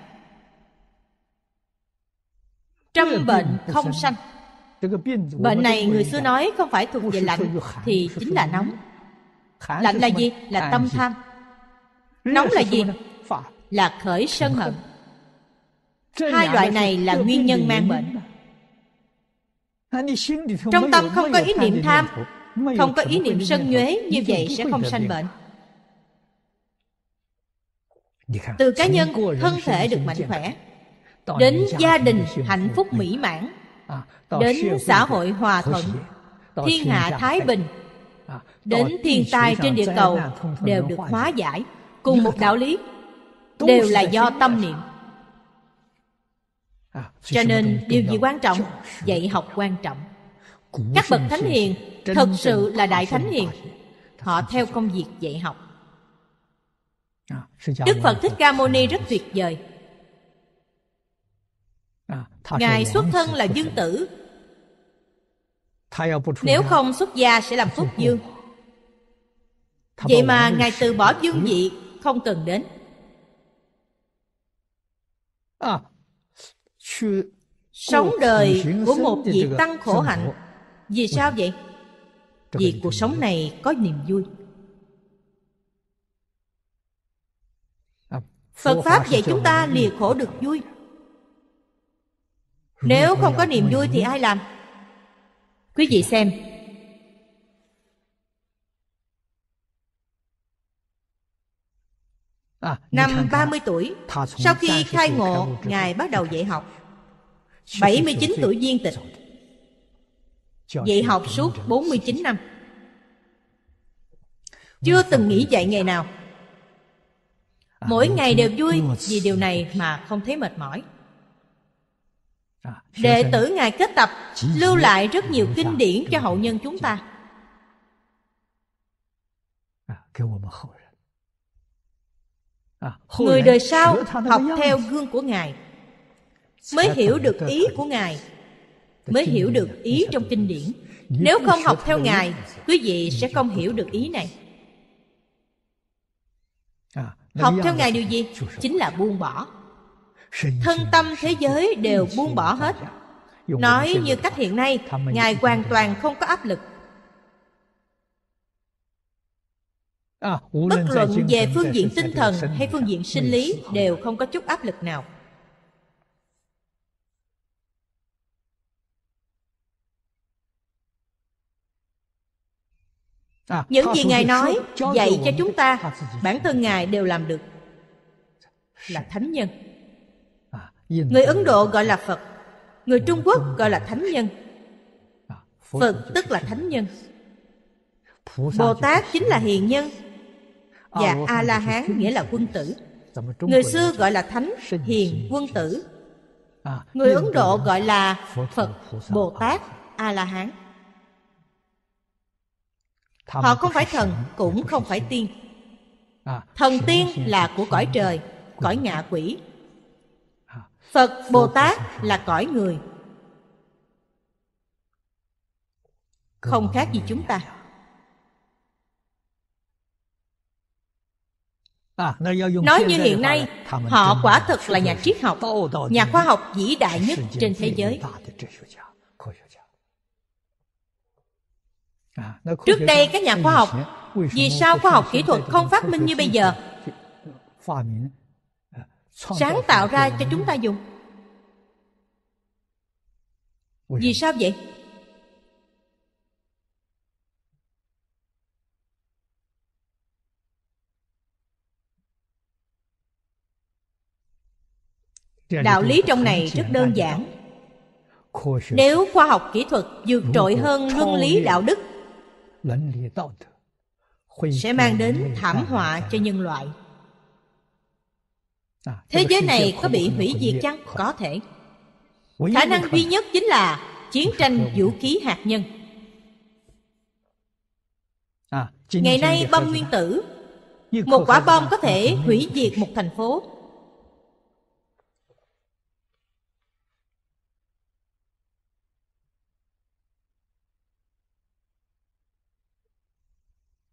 trăm bệnh không sanh bệnh này người xưa nói không phải thuộc về lạnh thì chính là nóng lạnh là gì là tâm tham nóng là gì là khởi sân hận hai loại này là nguyên nhân mang bệnh trong tâm không có ý niệm tham không có ý niệm sân nhuế như vậy sẽ không sanh bệnh từ cá nhân thân thể được mạnh khỏe đến gia đình hạnh phúc mỹ mãn à, đến xã hội hòa thuận thiên hạ thái bình à, đến thiên tai trên địa cầu đều được hóa giải cùng một đạo lý đều là do tâm niệm à, cho nên điều gì quan trọng dạy học quan trọng các bậc thánh hiền thật sự là đại thánh hiền họ theo công việc dạy học à, đức phật thích ca mâu ni rất tuyệt vời à, ngài xuất thân là dương tử nếu không xuất gia sẽ làm phúc dương vậy mà ngài từ bỏ dương vị không cần đến sống đời của một vị tăng khổ hạnh vì sao vậy vì cuộc sống này có niềm vui phật pháp dạy chúng ta lìa khổ được vui nếu không có niềm vui thì ai làm quý vị xem À, năm 30 tuổi, sau khi khai ngộ, Ngài bắt đầu dạy học. 79 tuổi viên tịch, dạy học suốt 49 năm. Chưa từng nghỉ dạy nghề nào. À, Mỗi ngày đều vui vì điều này mà không thấy mệt mỏi. À, Đệ tử Ngài kết tập lưu lại rất nhiều kinh điển cho hậu nhân chúng ta. À, Người đời sau học theo gương của Ngài Mới hiểu được ý của Ngài Mới hiểu được ý trong kinh điển Nếu không học theo Ngài Quý vị sẽ không hiểu được ý này à, Học theo Ngài điều gì? Chính là buông bỏ Thân tâm thế giới đều buông bỏ hết Nói như cách hiện nay Ngài hoàn toàn không có áp lực À, Bất luận về phương diện tinh thần hay phương diện sinh lý đều không có chút áp lực nào. À, Những gì Ngài nói dạy cho chúng ta Bản thân Ngài đều làm được Là thánh nhân à, Người Ấn Độ gọi là Phật Người Trung Quốc gọi là thánh nhân Phật tức là thánh nhân Bồ Tát chính là hiền nhân và a la hán nghĩa là quân tử người xưa gọi là thánh hiền quân tử à, người ấn độ gọi là phật bồ tát à. a la hán họ không phải thần cũng không phải tiên à, thần tiên là của cõi trời cõi ngạ quỷ phật bồ tát là cõi người không khác gì chúng ta À, Nói như hiện nay, họ quả thực là nhà triết học, nhà khoa học vĩ đại nhất trên thế giới. À, Trước đây các nhà khoa học, vì sao khoa học kỹ thuật không phát minh như bây giờ? À, Sáng tạo ra cho chúng ta dùng. Vì sao vậy? đạo lý trong này rất đơn giản nếu khoa học kỹ thuật vượt trội hơn luân lý đạo đức sẽ mang đến thảm họa cho nhân loại à, thế giới này có bị hủy diệt chăng có thể khả năng duy nhất chính là chiến tranh vũ khí hạt nhân à, ngày nay bom nguyên tử một quả bom có thể hủy diệt một thành phố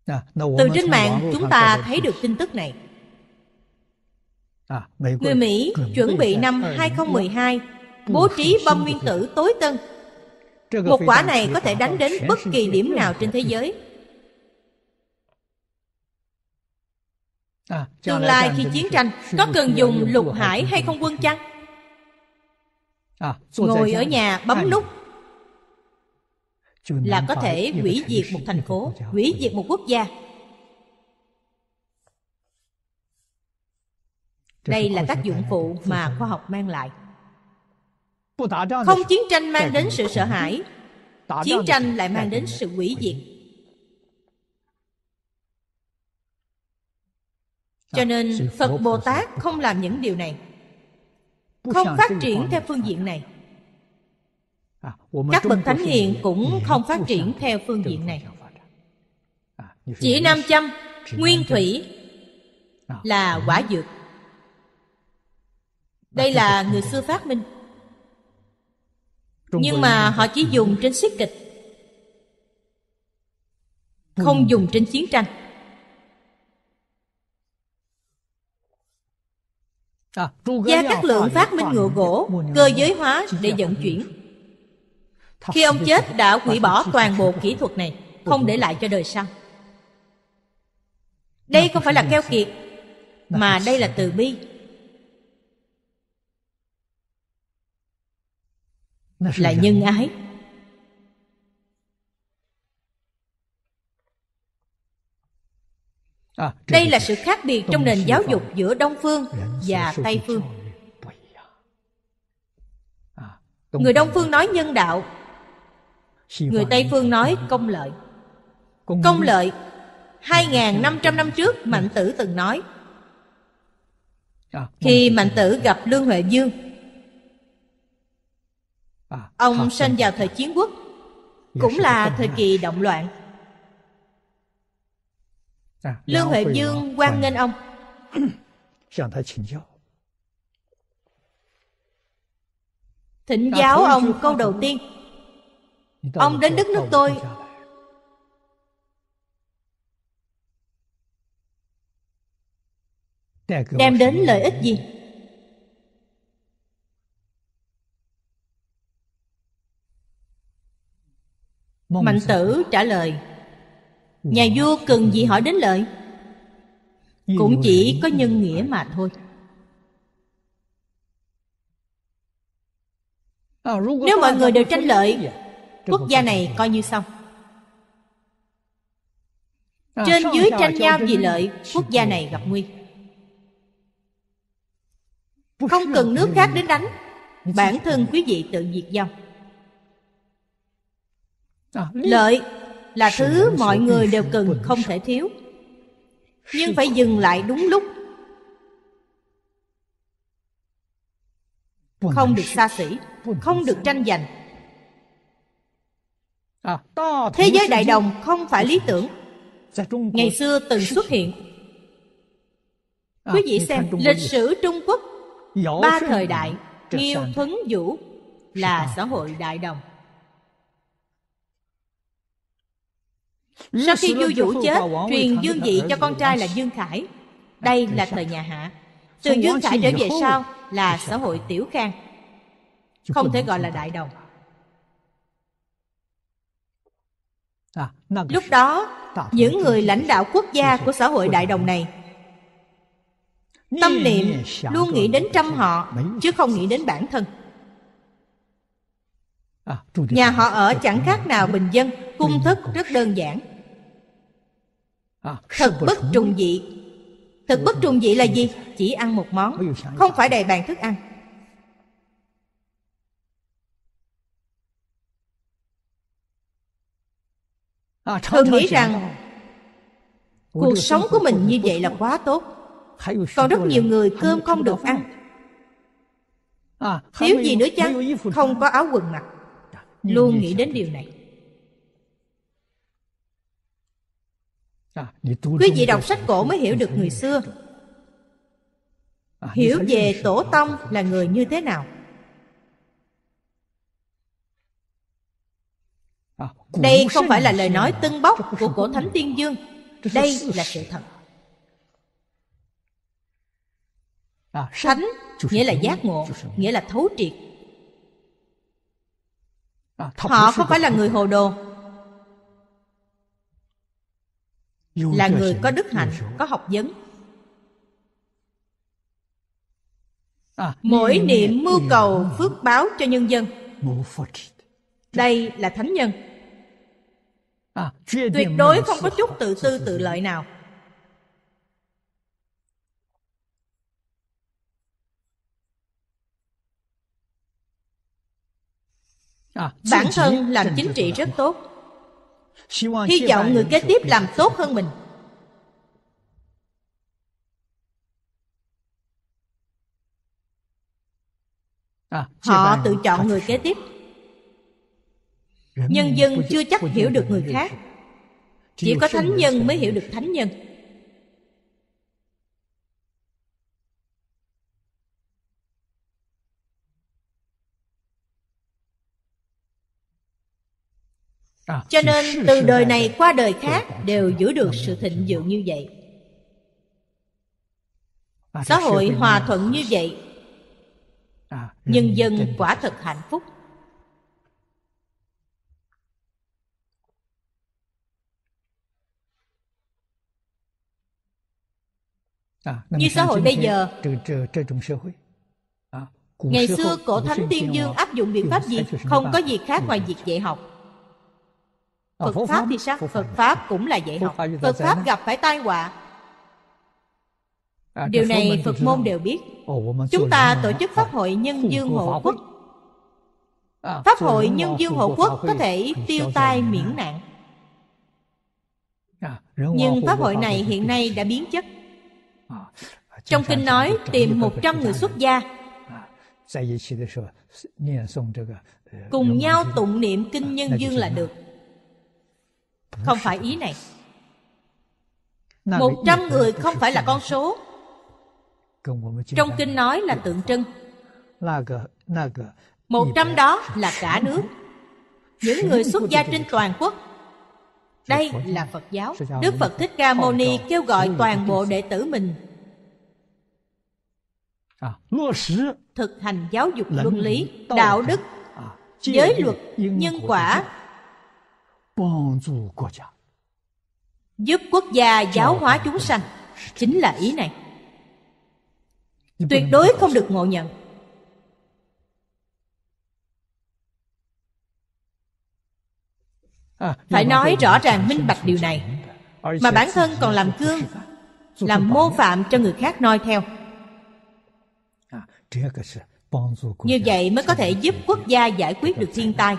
À, từ trên mạng chúng ta thấy được tin tức này à, Người Mỹ chuẩn bị năm 2012 bố trí bom nguyên tử tối tân. Một quả này có thể đánh đến bất kỳ điểm nào trên thế giới. À, Tương lai khi chiến tranh có cần dùng lục hải hay không quân chăng? Ngồi ở nhà bấm nút là có thể hủy diệt một thành phố hủy diệt một quốc gia đây là tác dụng phụ mà khoa học mang lại không chiến tranh mang đến sự sợ hãi chiến tranh lại mang đến sự hủy diệt cho nên phật bồ tát không làm những điều này không phát triển theo phương diện này À, các bậc thánh hiền cũng không phát triển theo phương diện này à, chỉ nam châm nguyên thủy à, là quả dược đây là người xưa phát minh nhưng mà họ chỉ dùng trên siết kịch không dùng trên chiến tranh gia các lượng phát minh ngựa gỗ cơ giới hóa để vận chuyển khi ông chết đã hủy bỏ toàn bộ kỹ thuật này Không để lại cho đời sau Đây không phải là keo kiệt Mà đây là từ bi Là nhân ái à, Đây là sự khác biệt trong nền giáo dục giữa Đông Phương và Tây Phương Người à, Đông Phương nói nhân đạo Người Tây Phương nói công lợi Công lợi 2.500 năm trước ừ. Mạnh Tử từng nói à, Khi Mạnh Tử gặp Lương Huệ Dương à, Ông sinh vào thời chiến quốc dạ, Cũng là thời kỳ động loạn à, Lương Huệ Dương quan nghênh ông Thỉnh giáo ông câu đầu tiên Ông đến đất nước tôi Đem đến lợi ích gì? Mạnh tử trả lời Nhà vua cần gì hỏi đến lợi? Cũng chỉ có nhân nghĩa mà thôi à, Nếu mọi người đều tranh lợi quốc gia này coi như xong à, trên dưới tranh nhau vì lợi quốc gia này gặp nguy không cần nước khác đến đánh bản thân quý vị tự diệt vong à, lợi là thứ mọi người đều cần không thể thiếu nhưng phải dừng lại đúng lúc không được xa xỉ không được tranh giành À, thế giới đại đồng không phải lý tưởng ngày xưa từng xuất hiện à, quý vị xem lịch sử trung quốc ba thời đại nghiêu thuấn vũ là xã hội đại đồng sau khi du vũ chết truyền dương vị cho con trai là dương khải à, đây là thời nhà hạ từ dương khải trở về sau là xã hội tiểu khang không thể gọi là đại đồng À, lúc đó những người lãnh đạo quốc gia của xã hội đại đồng này tâm niệm luôn nghĩ đến trăm họ chứ không nghĩ đến bản thân à, nhà họ ở chẳng khác nào bình dân cung thức rất đơn giản à, thật bất trùng dị thực bất trùng dị là gì chỉ ăn một món không phải đầy bàn thức ăn À, thường nghĩ rằng cuộc sống của mình như vậy là quá tốt còn rất nhiều người cơm không được ăn à, thiếu gì nữa chăng không có áo quần mặc dạ, luôn nghĩ đến điều này dạ, quý vị đọc sách cổ mới hiểu được người xưa dạ, hiểu về tổ tông là người như thế nào À, đây không phải là lời nói à? tưng bốc của cổ thánh tiên dương đây là sự thật à, thánh nghĩa là giác ngộ nghĩa là thấu triệt họ không phải là người hồ đồ là người có đức hạnh có học vấn mỗi niệm mưu cầu phước báo cho nhân dân đây là thánh nhân À, tuyệt đối không có chút tự tư tự lợi nào à, bản thân làm chính trị rất tốt hy vọng người kế tiếp làm tốt hơn mình à, họ tự chọn người kế tiếp nhân dân chưa chắc hiểu được người khác chỉ có thánh nhân mới hiểu được thánh nhân à, cho nên từ đời này qua đời khác đều giữ được sự thịnh vượng như vậy à, xã hội hòa thuận như vậy à, nhân dân quả thật hạnh phúc À, như xã hội bây giờ à. Ngày xưa cổ Thánh Tiên Dương áp dụng biện pháp gì Không có gì khác ngoài việc dạy học à, Phật Pháp thì sao? Phật Pháp cũng là dạy học Phật Pháp gặp phải tai họa Điều này Phật môn đều biết Chúng ta tổ chức Pháp hội Nhân Dương Hộ Quốc Pháp hội Nhân Dương Hộ Quốc có thể tiêu tai miễn nạn Nhưng Pháp hội này hiện nay đã biến chất trong kinh nói tìm 100 người xuất gia ờ, Cùng nhau tụng niệm kinh à, nhân dương là được Không phải ý này 100 người không phải là con số Trong kinh nói là tượng trưng 100 đó là cả nước Những người xuất gia trên toàn quốc đây là Phật giáo. Đức Phật Thích Ca Mâu Ni kêu gọi toàn bộ đệ tử mình À. thực hành giáo dục luân lý đạo đức à, giới luật nhân quả giúp quốc gia giáo hóa chúng sanh chính là ý này tuyệt đối không được ngộ nhận à, phải nói rõ ràng minh bạch điều này mà bản thân còn làm gương làm mô phạm cho người khác noi theo như vậy mới có thể giúp quốc gia giải quyết được thiên tai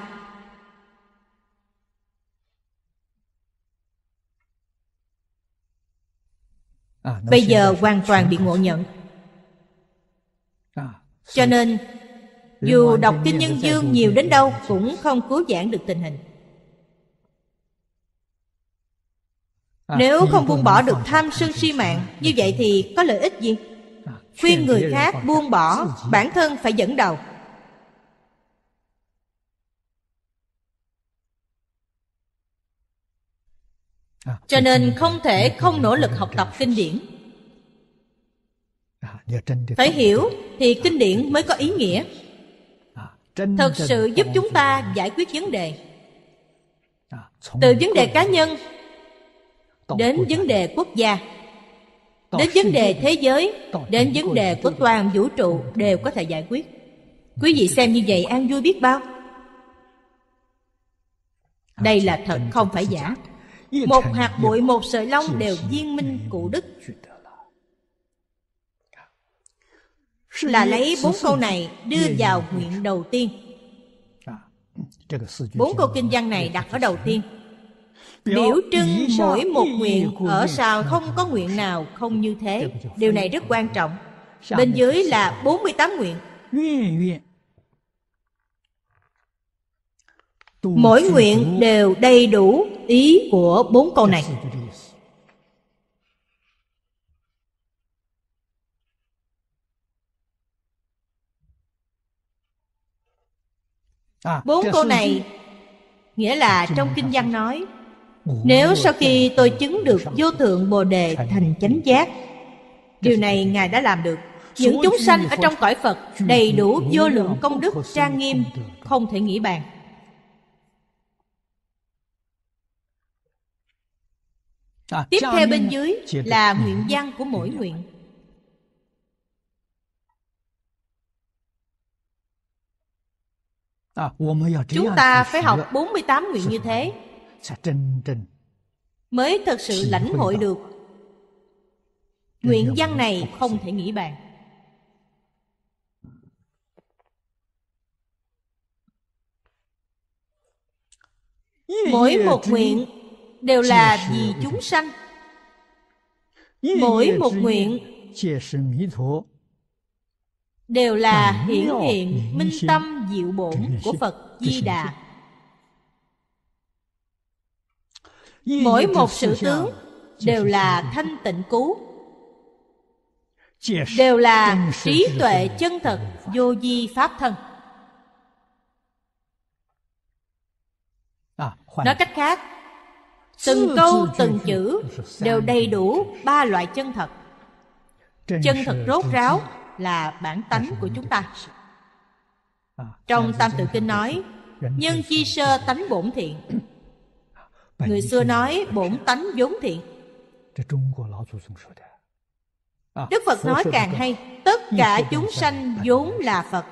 à, Bây giờ hoàn toàn bị ngộ nhận à, Cho nên Dù đọc Kinh Nhân Dương nhiều đến đâu Cũng không cứu giãn được tình hình à, Nếu không buông bỏ được tham sân si mạng Như vậy thì có lợi ích gì? khuyên người khác buông bỏ bản thân phải dẫn đầu à, cho nên không thể không nỗ lực học tập kinh điển à, phải hiểu thì à, kinh điển mới có ý nghĩa thật sự giúp chúng ta giải quyết vấn đề từ vấn đề cá nhân đến vấn đề quốc gia đến vấn đề thế giới đến vấn đề của toàn vũ trụ đều có thể giải quyết quý vị xem như vậy an vui biết bao đây là thật không phải giả một hạt bụi một sợi lông đều viên minh cụ đức là lấy bốn câu này đưa vào nguyện đầu tiên bốn câu kinh văn này đặt ở đầu tiên Biểu trưng mỗi một nguyện Ở sao không có nguyện nào không như thế Điều này rất quan trọng Bên dưới là 48 nguyện Mỗi nguyện đều đầy đủ ý của bốn câu này à, Bốn câu này Nghĩa là trong kinh văn nói nếu sau khi tôi chứng được vô thượng bồ đề thành chánh giác điều này ngài đã làm được những chúng sanh ở trong cõi phật đầy đủ vô lượng công đức trang nghiêm không thể nghĩ bàn tiếp theo bên dưới là nguyện văn của mỗi nguyện Chúng ta phải học 48 nguyện như thế mới thật sự lãnh hội được nguyện văn này không thể nghĩ bàn mỗi một nguyện đều là vì chúng sanh mỗi một nguyện đều là hiển hiện minh tâm diệu bổn của phật di đà mỗi một sự tướng đều là thanh tịnh cứu đều là trí tuệ chân thật vô di pháp thân à, nói cách khác từng câu từng chữ đều đầy đủ ba loại chân thật chân thật rốt ráo là bản tánh của chúng ta à, trong tam tự kinh nói nhân chi sơ tánh bổn thiện Người xưa nói bổn tánh vốn thiện à, Đức Phật nói càng hay Tất cả chúng sanh à, à, vốn là Phật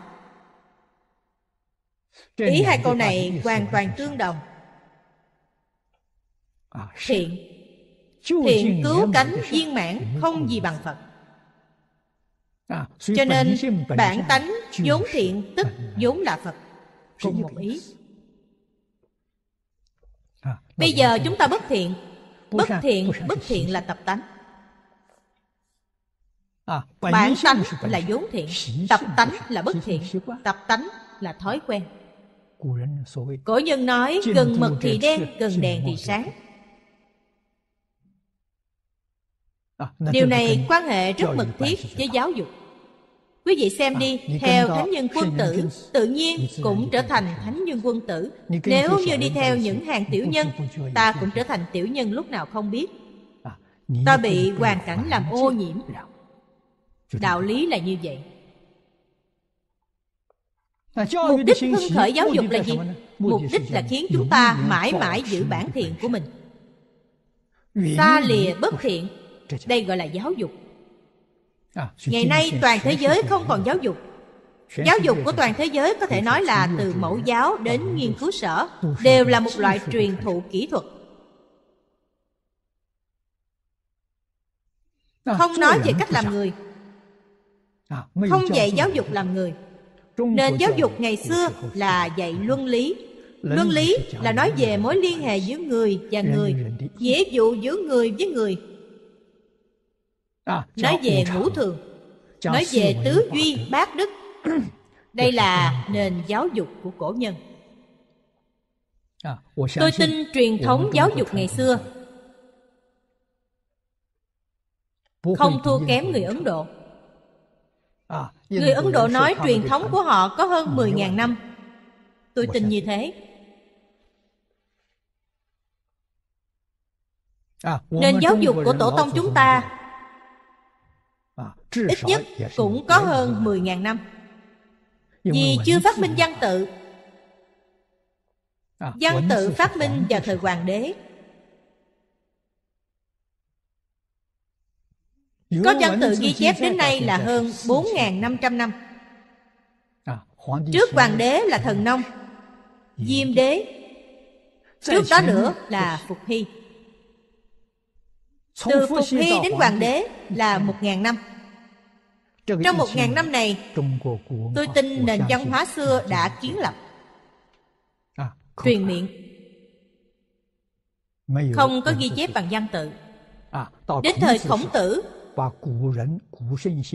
Ý hai câu này hoàn toàn tương đồng Thiện Thiện cứu cánh viên mãn không gì bằng Phật Cho nên bản tánh vốn thiện tức vốn là Phật Cùng một ý Bây giờ chúng ta bất thiện Bất thiện, bất thiện là tập tánh à, Bản tánh là vốn thiện Tập tánh là bất thiện Tập tánh là thói quen Cổ nhân nói Gần mực thì đen, gần đèn thì sáng à, Điều này quan hệ rất mật thiết với giáo dục Quý vị xem đi, à, theo thánh nhân quân tử, tự nhiên cũng trở thành thánh nhân quân tử. Nếu như đi theo những hàng tiểu nhân, ta cũng trở thành tiểu nhân lúc nào không biết. À, ta bị hoàn cảnh làm ô nhiễm. Đạo lý là như vậy. À, mục đích hưng khởi giáo dục là gì? Mục đích là khiến chúng ta mãi mãi giữ bản thiện của mình. xa lìa bất thiện, đây gọi là giáo dục. À, ngày nay toàn thế giới không còn giáo dục giáo dục của toàn thế giới có thể nói là từ mẫu giáo đến nghiên cứu sở đều là một loại truyền thụ kỹ thuật à, không nói về cách à, làm người không dạy giáo dục làm người nền giáo dục ngày xưa là dạy luân lý luân lý là nói về mối liên hệ giữa người và người nghĩa vụ giữa người với người À, nói về ngũ thường nói về tứ duy bát đức đây là dạ. nền giáo dục của cổ nhân à, tôi tin truyền thống giáo dục ngày xưa không thua kém người ấn độ à, người ấn độ nói truyền thống của họ có hơn 10.000 năm tôi tin như thế nền giáo dục của tổ tông chúng ta ít nhất cũng có hơn 10.000 năm. Vì chưa phát minh văn tự, à, văn tự phát minh vào thời hoàng đế. Có văn tự ghi chép đến nay là hơn 4.500 năm. À, trước hoàng đế là thần nông, diêm đế, trước đó nữa là phục hy. Từ Phục Hy đến Hoàng đế là ừ. một ngàn năm Trong một ngàn năm này Tôi tin nền văn hóa xưa đã kiến lập à, Truyền miệng Không có ghi chép bằng văn tự à, Đến thời khổng tử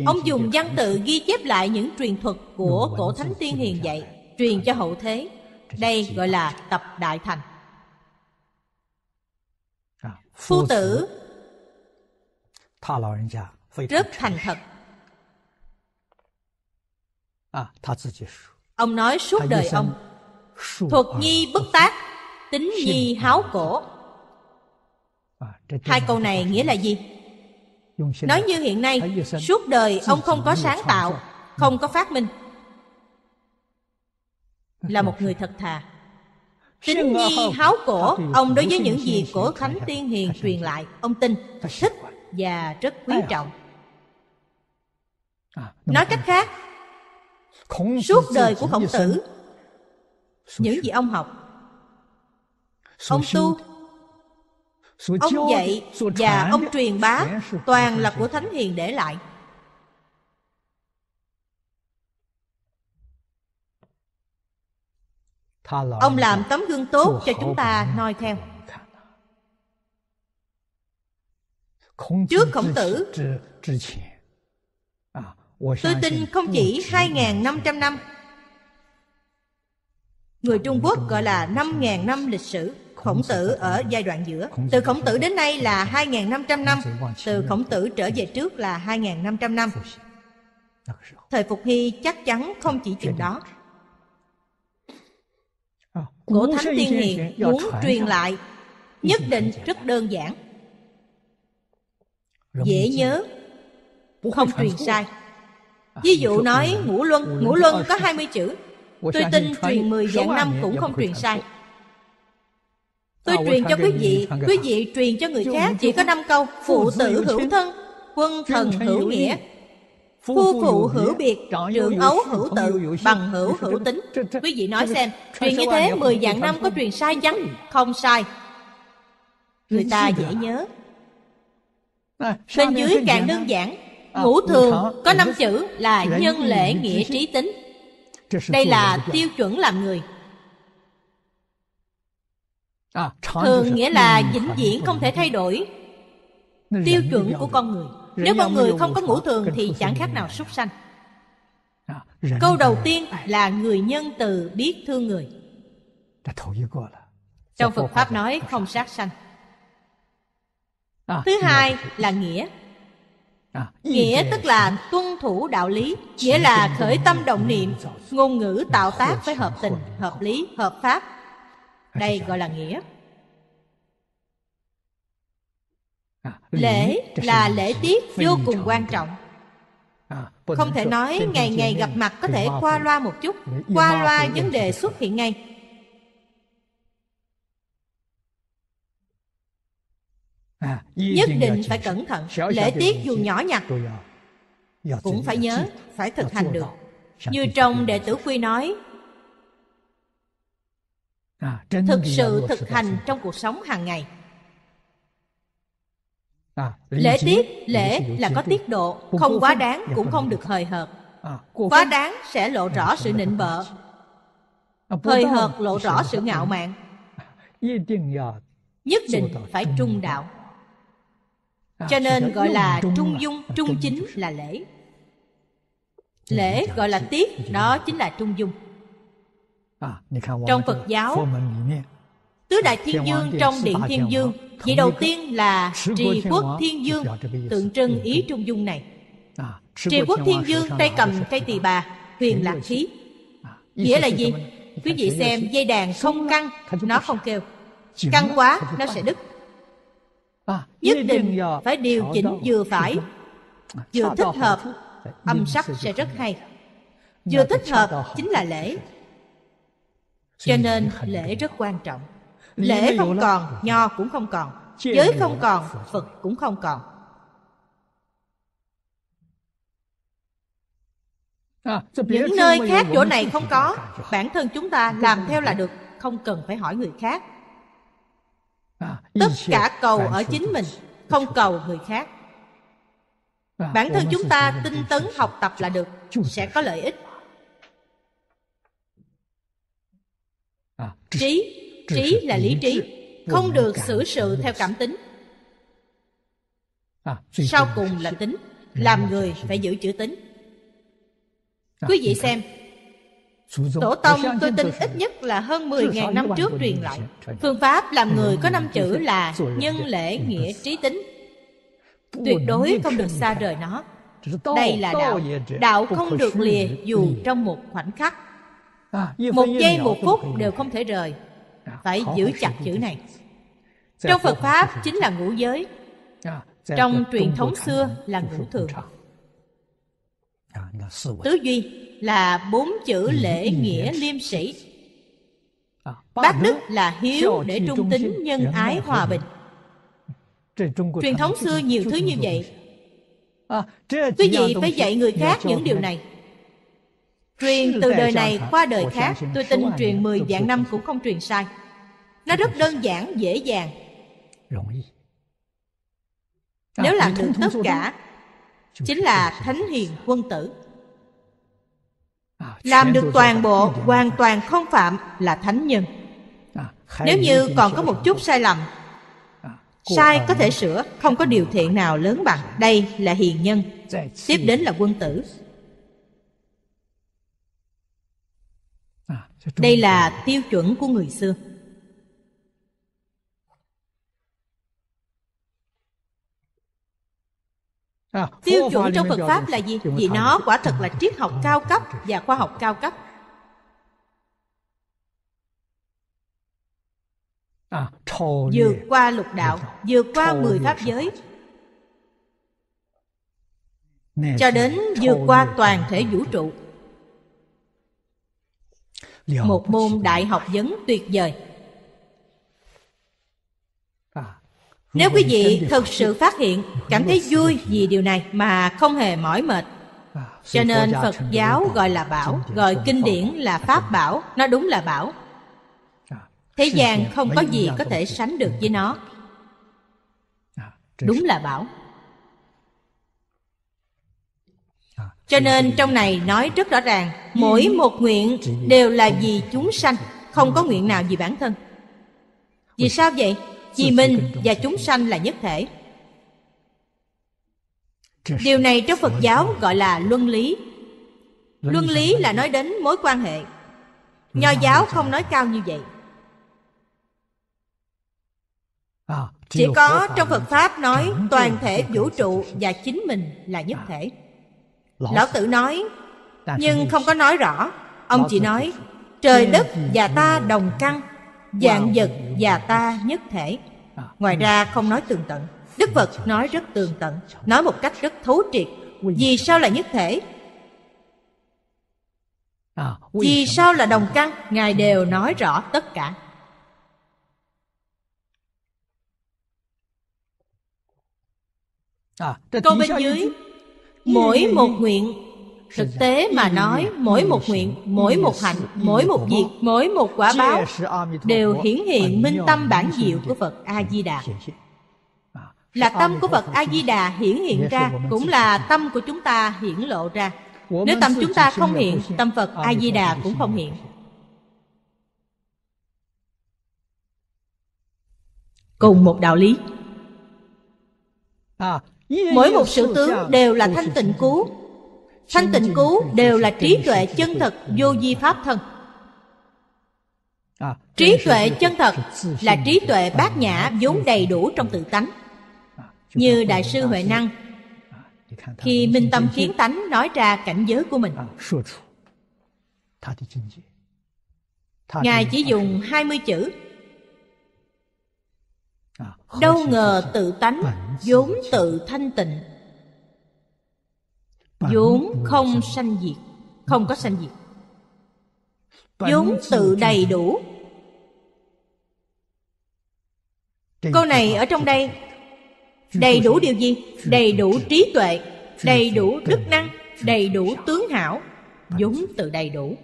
Ông dùng văn tự ghi chép lại những truyền thuật của cổ thánh tiên hiền dạy Truyền cho hậu thế Đây gọi là tập đại thành à, Phu tử rất thành thật. Ông nói suốt đời ông Thuật nhi bất tác Tính nhi háo cổ à, Hai câu này nghĩa là gì? Nói như hiện nay Suốt đời ông không có sáng tạo Không ừ. có phát minh Là một người thật thà Tính nhi háo cổ Ông đối với những gì cổ thánh Tiên Hiền truyền lại Ông tin, thích và rất quý trọng à, nói cách khác suốt đời của khổng tử những gì ông học ông tu ông dạy và ông truyền bá toàn là của thánh hiền để lại ông làm tấm gương tốt cho chúng ta noi theo trước Khổng Tử. Tôi tin không chỉ 2.500 năm Người Trung Quốc gọi là 5.000 năm lịch sử Khổng tử ở giai đoạn giữa Từ khổng tử đến nay là 2.500 năm Từ khổng tử trở về trước là 2.500 năm Thời Phục Hy chắc chắn không chỉ chuyện đó Cổ Thánh Tiên Hiền muốn truyền lại Nhất định rất đơn giản dễ nhớ không truyền sai à, ví dụ nói ngũ luân ngũ luân có 20 chữ tôi tin truyền 10 vạn à năm cũng không truyền sai tôi truyền cho quý vị quý vị truyền cho người khác chỉ có 5 câu phụ tử hữu thân quân thần hữu nghĩa Phu phụ hữu biệt, trưởng ấu hữu tự, bằng hữu hữu tính Quý vị nói xem, truyền như thế 10 vạn năm có truyền sai chăng? Không sai Người ta dễ nhớ Bên dưới càng đơn giản ờ, Ngũ thường có năm chữ là nhân lễ nghĩa trí tính Đây là tiêu chuẩn làm người à, Thường nghĩa ừ, là vĩnh viễn không thể thay đổi Tiêu chuẩn của con người Nếu con người không có ngũ thường thì chẳng khác nào súc sanh à, Câu đầu tiên là người nhân từ biết thương người Trong Phật Pháp nói không sát sanh À, thứ dạ. hai là nghĩa à, nghĩa tức là tuân thủ đạo lý nghĩa là khởi tâm động niệm ngôn ngữ tạo tác phải hợp tình hợp lý hợp pháp à, đây dạ. gọi là nghĩa lễ là lễ tiết vô cùng quan trọng không thể nói ngày ngày gặp mặt có thể qua loa một chút qua loa vấn đề xuất hiện ngay À, nhất định phải cẩn thận lễ tiết dù nhỏ nhặt à, cũng phải nhớ phải thực hành được như trong đệ tử quy nói à, thực sự thực hành trong cuộc sống hàng ngày lễ tiết lễ là có tiết độ không quá đáng cũng không được hời hợt quá đáng sẽ lộ rõ sự nịnh bợ hời hợt lộ rõ sự ngạo mạn nhất định phải trung đạo À, cho nên gọi là trung dung trung chính là lễ lễ gọi là tiết đó chính là trung dung à, trong phật giáo tứ đại thiên dương trong điện thiên dương vậy đầu tiên là trì quốc thiên dương tượng trưng ý trung dung này à, trì quốc thiên dương tay cầm cây tỳ bà huyền lạc khí nghĩa là gì quý vị xem dây đàn không căng nó không kêu căng quá nó sẽ đứt À, nhất định phải điều chỉnh vừa phải à, vừa thích hợp âm sắc sẽ rất hay vừa thích hợp chính là lễ cho nên lễ rất quan trọng lễ không còn nho cũng không còn giới không còn phật cũng không còn à, những nơi khác chỗ này không có bản thân chúng ta làm theo là được không cần phải hỏi người khác À, tất cả cầu ở chính mình không cầu người khác à, bản thân chúng ta tinh tấn học tập là được sẽ có lợi ích à, trí trí là lý trí không được xử sự theo cảm tính sau cùng là tính làm người phải giữ chữ tính quý vị xem Tổ tông tôi tin ít nhất là hơn 10.000 năm trước truyền lại. Phương pháp làm người có năm chữ là nhân lễ nghĩa trí tính. Tuyệt đối không được xa rời nó. Đây là đạo. Đạo không được lìa dù trong một khoảnh khắc. À, một giây một phút đều không thể rời. À, phải giữ chặt chữ này. Dạ trong Phật Pháp chính là ngũ giới. À, dạ trong truyền thống xưa là ngũ thường. Tứ duy là bốn chữ lễ nghĩa liêm sĩ. À, Bác đức là hiếu để trung tính nhân dạ, ái hòa bình. Truyền thống xưa nhiều thứ như vậy. À, Quý vị phải dạy người khác những điều này. Truyền từ đời này qua đời khác, tôi tin truyền mười vạn năm cũng không truyền sai. Nó rất đơn giản, dễ dàng. Nếu à, làm được tất cả, chính là thánh hiền quân tử à, làm được toàn bộ hoàn toàn không phạm là thánh nhân à, nếu như còn có một chút sai lầm à, sai có thể sửa không có điều thiện nào lớn bằng đây là hiền nhân tiếp đến là quân tử đây là tiêu chuẩn của người xưa À, Tiêu chuẩn trong Phật Pháp là gì? Vì nó quả thật là triết học cao cấp và khoa học cao cấp. À, vượt qua lục đạo, vượt qua mười pháp giới, cho đến vượt qua toàn thể vũ trụ. Một môn đại học vấn tuyệt vời. Nếu quý vị thực sự phát hiện Cảm thấy vui vì điều này mà không hề mỏi mệt à, Cho nên Phật giáo gọi là bảo Gọi kinh điển là pháp bảo Nó đúng là bảo à, Thế gian không có gì có thể sánh được với nó à, Đúng là bảo Cho nên trong này nói rất rõ ràng Mỗi ừ. một nguyện đều là vì chúng sanh Không có nguyện nào vì bản thân Vì sao vậy? vì mình và chúng sanh là nhất thể điều này trong phật giáo gọi là luân lý luân lý là nói đến mối quan hệ nho giáo không nói cao như vậy à, chỉ có trong phật pháp nói toàn thể vũ trụ và chính mình là nhất à, thể lão tử nói nhưng không có nói rõ ông chỉ nói trời đất và ta đồng căn Dạng vật và ta nhất thể Ngoài ra không nói tường tận Đức Phật nói rất tường tận Nói một cách rất thấu triệt Vì sao là nhất thể? À, vì sao là đồng căn? Ngài đều nói rõ tất cả à, Câu bên dưới Mỗi một nguyện Thực tế mà nói, mỗi một nguyện, mỗi một hạnh, mỗi một việc, mỗi một quả báo đều hiển hiện minh tâm bản diệu của Phật A-di-đà. Là tâm của Phật A-di-đà hiển hiện ra, cũng là tâm của chúng ta hiển lộ ra. Nếu tâm chúng ta không hiện, tâm Phật A-di-đà cũng không hiện. Cùng một đạo lý. À, mỗi một sự tướng đều là thanh tịnh cứu thanh tịnh cứu đều là trí tuệ chân thật vô di pháp thân à, trí tuệ chân thật là trí tuệ bát nhã vốn đầy đủ trong tự tánh à, như đại sư huệ năng à, khi minh tâm kiến tánh nói ra cảnh giới của mình ngài chỉ dùng 20 chữ đâu ngờ tự tánh vốn tự thanh tịnh vốn không sanh diệt không có sanh diệt vốn tự đầy đủ à, câu này ở trong đây đầy đủ điều gì đầy đủ trí tuệ đầy đủ đức năng đầy đủ tướng hảo vốn tự đầy đủ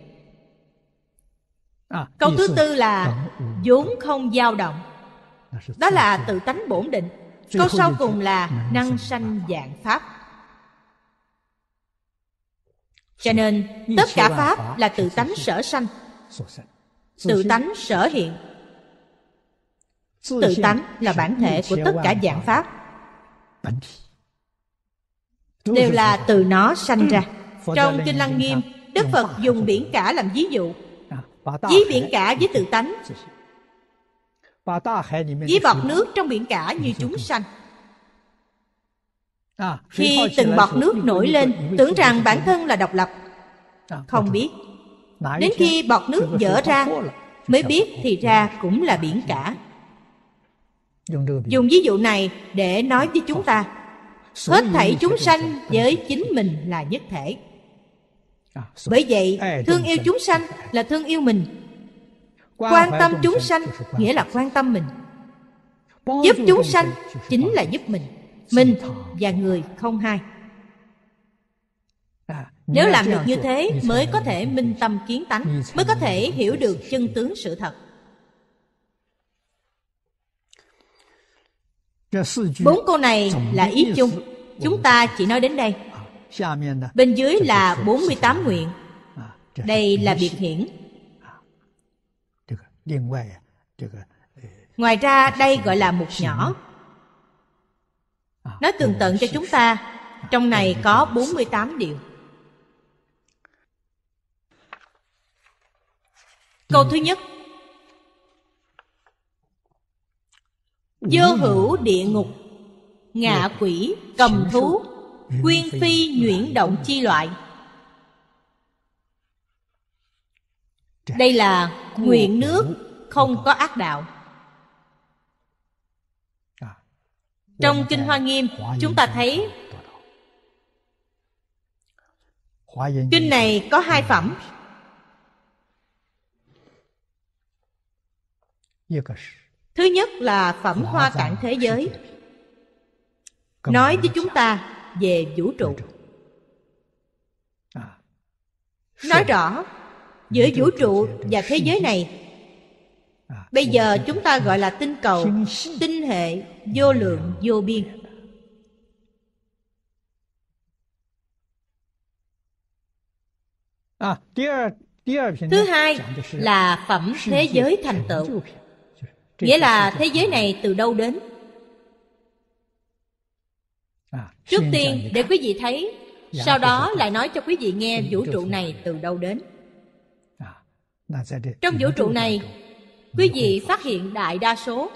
câu thứ tư là vốn không dao động đó là tự tánh bổn định câu sau cùng là năng sanh dạng pháp cho nên tất cả pháp là tự tánh sở sanh tự tánh sở hiện tự tánh là bản thể của tất cả dạng pháp đều là từ nó sanh ra ừ. trong kinh lăng nghiêm đức phật dùng biển cả làm ví dụ à, ví biển cả với tự tánh ví bọt nước trong biển cả như chúng sanh À, khi từng bọt nước nổi lên tưởng rằng bản thân là độc lập à, không biết đến khi bọt nước dở ra mới biết thì ra cũng là biển cả dùng ví dụ này để nói với chúng ta hết thảy chúng sanh với chính mình là nhất thể à, bởi vậy thương yêu chúng sanh là thương yêu mình quan tâm chúng sanh nghĩa là quan tâm mình giúp chúng sanh chính là giúp mình minh và người không hai à, nếu làm được như thế mới có thể minh tâm kiến tánh mới có thể hiểu được chân tướng sự thật bốn câu này là ý chung chúng ta chỉ nói đến đây bên dưới là 48 nguyện đây là biệt hiển ngoài ra đây gọi là mục nhỏ À, Nói tường tận cho chúng ta Trong này có 48 điều Câu thứ nhất Vô hữu địa ngục Ngạ dạ. quỷ cầm thú Quyên phi nhuyễn động chi loại Đây là nguyện nước không có ác đạo trong kinh hoa nghiêm chúng ta thấy kinh này có hai phẩm thứ nhất là phẩm hoa cảnh thế giới nói với chúng ta về vũ trụ nói rõ giữa vũ trụ và thế giới này bây giờ chúng ta gọi là tinh cầu tinh hệ vô lượng vô biên à, Thứ hai là phẩm thế giới thành tựu Nghĩa là thế giới này từ đâu đến à, Trước tiên để quý vị thấy dạ, Sau đó lại nói cho quý vị nghe vũ trụ này từ đâu đến à, Trong vũ trụ này Quý vị phát hiện đại đa số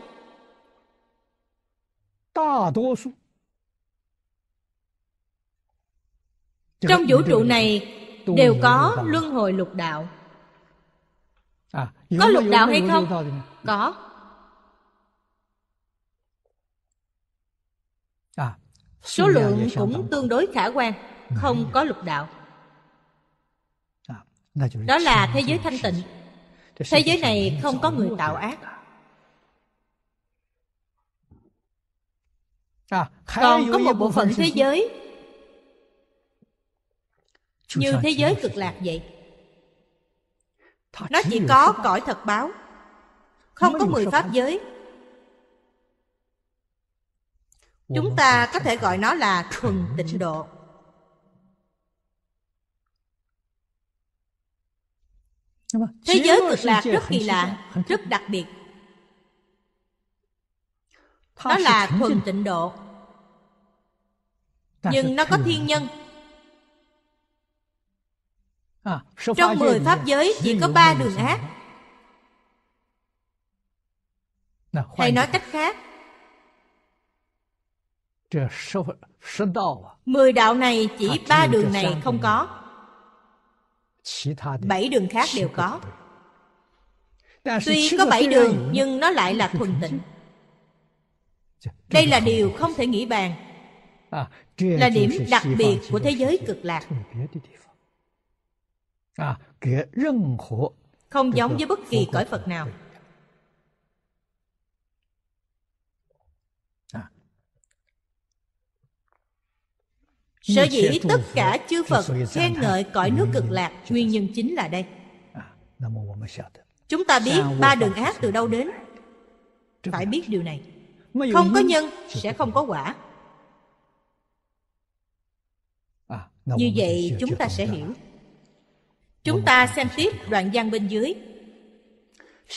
大多数。Trong vũ trụ này đều có luân hồi lục đạo. À, có lục đạo hay không? Có. À, Số lượng cũng tương đối khả quan, ừ. không có lục đạo. À, Đó là thế giới thanh tịnh. Thế giới này không có người tạo ác À, còn có một bộ phận thế giới như thế giới cực lạc vậy nó chỉ có cõi thật báo không có mười pháp giới chúng ta có thể gọi nó là thuần tịnh độ thế giới cực lạc rất kỳ lạ rất đặc biệt đó là thuần tịnh độ nhưng nó có thiên nhân à, trong mười pháp giới chỉ có ba đường ác hay nói cách khác à? mười đạo này chỉ ba đường này không có bảy đường khác đều có tuy có bảy đường nhưng nó lại là thuần tịnh đây là điều không thể nghĩ bàn à, là điểm đặc biệt của thế giới cực lạc không à, giống với bất kỳ cõi phật nào à. sở dĩ tất cả chư phật khen ngợi cõi nước cực lạc nguyên nhân chính là đây chúng ta biết ba đường ác từ đâu đến phải biết điều này không có nhân sẽ không có quả à, Như vậy chúng ta sẽ hiểu Chúng ta xem tiếp đoạn văn bên dưới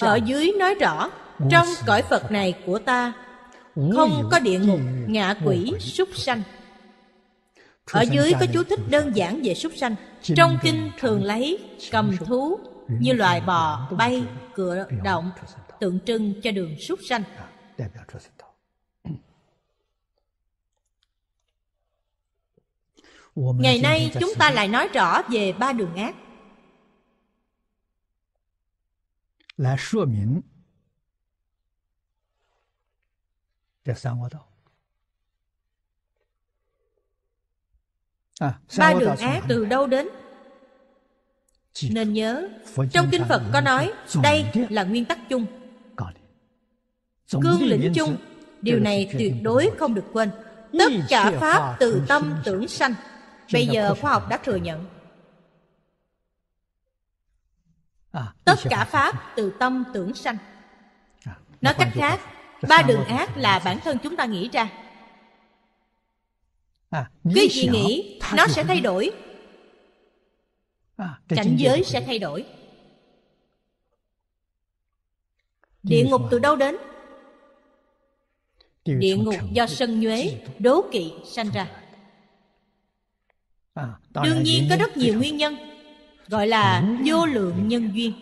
Ở dưới nói rõ Trong cõi Phật này của ta Không có địa ngục, ngạ quỷ, súc sanh Ở dưới có chú thích đơn giản về súc sanh Trong kinh thường lấy cầm thú Như loài bò, bay, cựa, động Tượng trưng cho đường súc sanh à, ngày nay chúng ta lại nói rõ về ba đường ác à, ba đường ác từ đâu đến nên nhớ trong kinh phật có nói đây là nguyên tắc chung cương lĩnh chung điều này tuyệt đối không được quên tất cả pháp từ tâm tưởng sanh Bây giờ khoa học đã thừa nhận à, Tất cả Pháp từ tâm tưởng sanh à, Nói cách khác Ba đường ác là bản thân chúng ta nghĩ ra à, Cái gì nghĩ Nó sẽ thay đổi Cảnh giới sẽ thay đổi Địa ngục từ đâu đến Địa ngục do sân nhuế Đố kỵ sanh ra À, đương nhiên có rất nhiều nguyên nhân gọi là ờ, vô lượng nhân duyên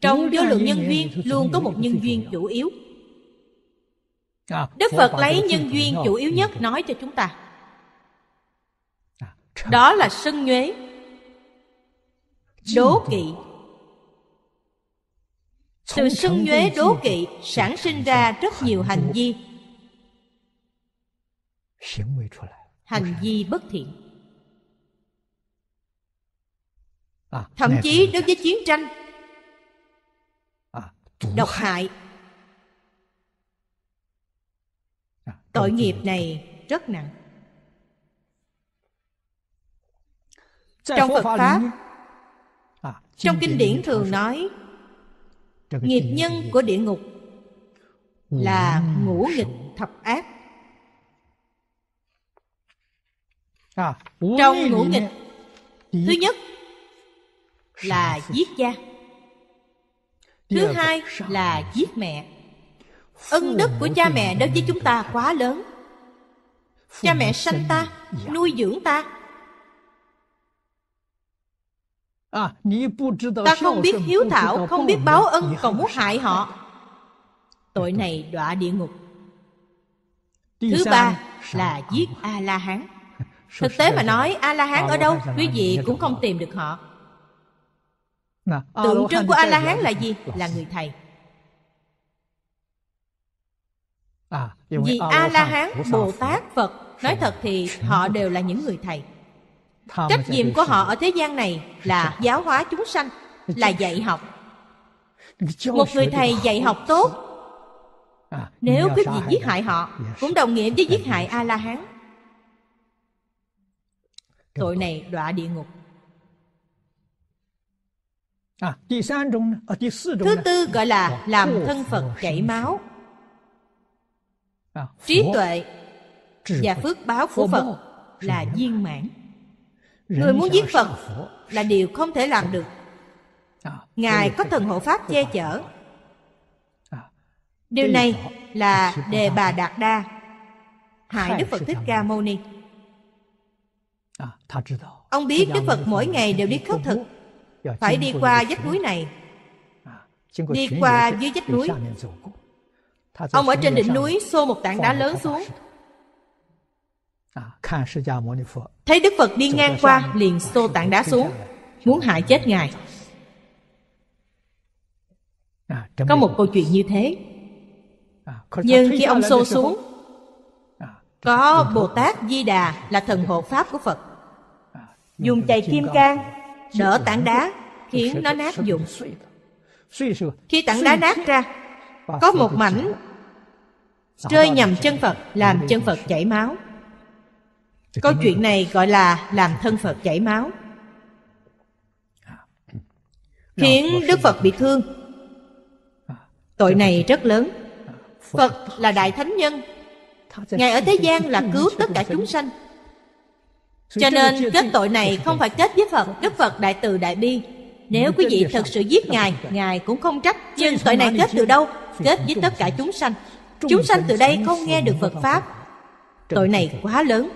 trong vô lượng nhân duyên luôn có một nhân duyên chủ yếu à, đức phật lấy nhân duyên chủ yếu nhất nói cho chúng ta à, đó là sân nhuế đố kỵ từ sân nhuế đố kỵ sản sinh ra rất nhiều hành vi hành vi bất thiện À, thậm chí đối với chiến tranh à, độc hại à, tội nghiệp này rất nặng trong phật pháp trong kinh điển thường nói nghiệp nhân của địa ngục là uhm. ngũ nghịch thập ác trong ngũ nghịch thứ nhất là giết cha thứ hai là giết mẹ ân đức của cha mẹ đối với chúng ta quá lớn cha mẹ sanh ta nuôi dưỡng ta à, ta không biết hiếu thảo không biết báo ân còn muốn hại họ tội này đọa địa ngục thứ ba là giết a la hán thực tế mà nói a la hán ở đâu quý vị cũng không tìm được họ Ờ, tượng trưng của à, a la hán là gì là người thầy vì a la hán bồ tát phật nói thật thì họ đều là những người thầy trách nhiệm của họ ở thế gian này là giáo hóa chúng sanh là dạy học một người thầy dạy học tốt à, nếu quý vị giết hại họ cũng đồng nghĩa với giết hại a la hán tội này đọa địa ngục Thứ tư gọi là dạ, làm thân à, Phật chảy máu. Trí tuệ và phước báo của Phật là viên mãn. Người muốn giết Phật là điều không thể làm được. À, Ngài có thần hộ Pháp che chở. À, điều này là Đề Bà Đạt Đa, hại Đức Phật Thích Ca Mâu Ni. Ông biết Đức Phật mỗi ngày đều đi khất thực phải đi qua vách núi này à, đi qua dưới vách núi ông ở trên đỉnh núi xô một tảng đá lớn xuống à, thấy đức phật đi ngang qua liền xô tảng đá xuống muốn hại chết ngài à, có một câu chuyện như thế nhưng khi ông xô xuống có bồ tát di đà là thần hộ pháp của phật dùng chày kim cang đỡ tảng đá khiến nó nát dụng khi tảng đá nát ra có một mảnh rơi nhầm chân phật làm chân phật chảy máu câu chuyện này gọi là làm thân phật chảy máu khiến đức phật bị thương tội này rất lớn phật là đại thánh nhân ngài ở thế gian là cứu tất cả chúng sanh cho nên kết tội này không phải kết với Phật Đức Phật Đại Từ Đại Bi Nếu quý vị thật sự giết Ngài Ngài cũng không trách Nhưng tội này kết từ đâu? Kết với tất cả chúng sanh Chúng sanh từ đây à, không nghe được Phật Pháp Tội này quá lớn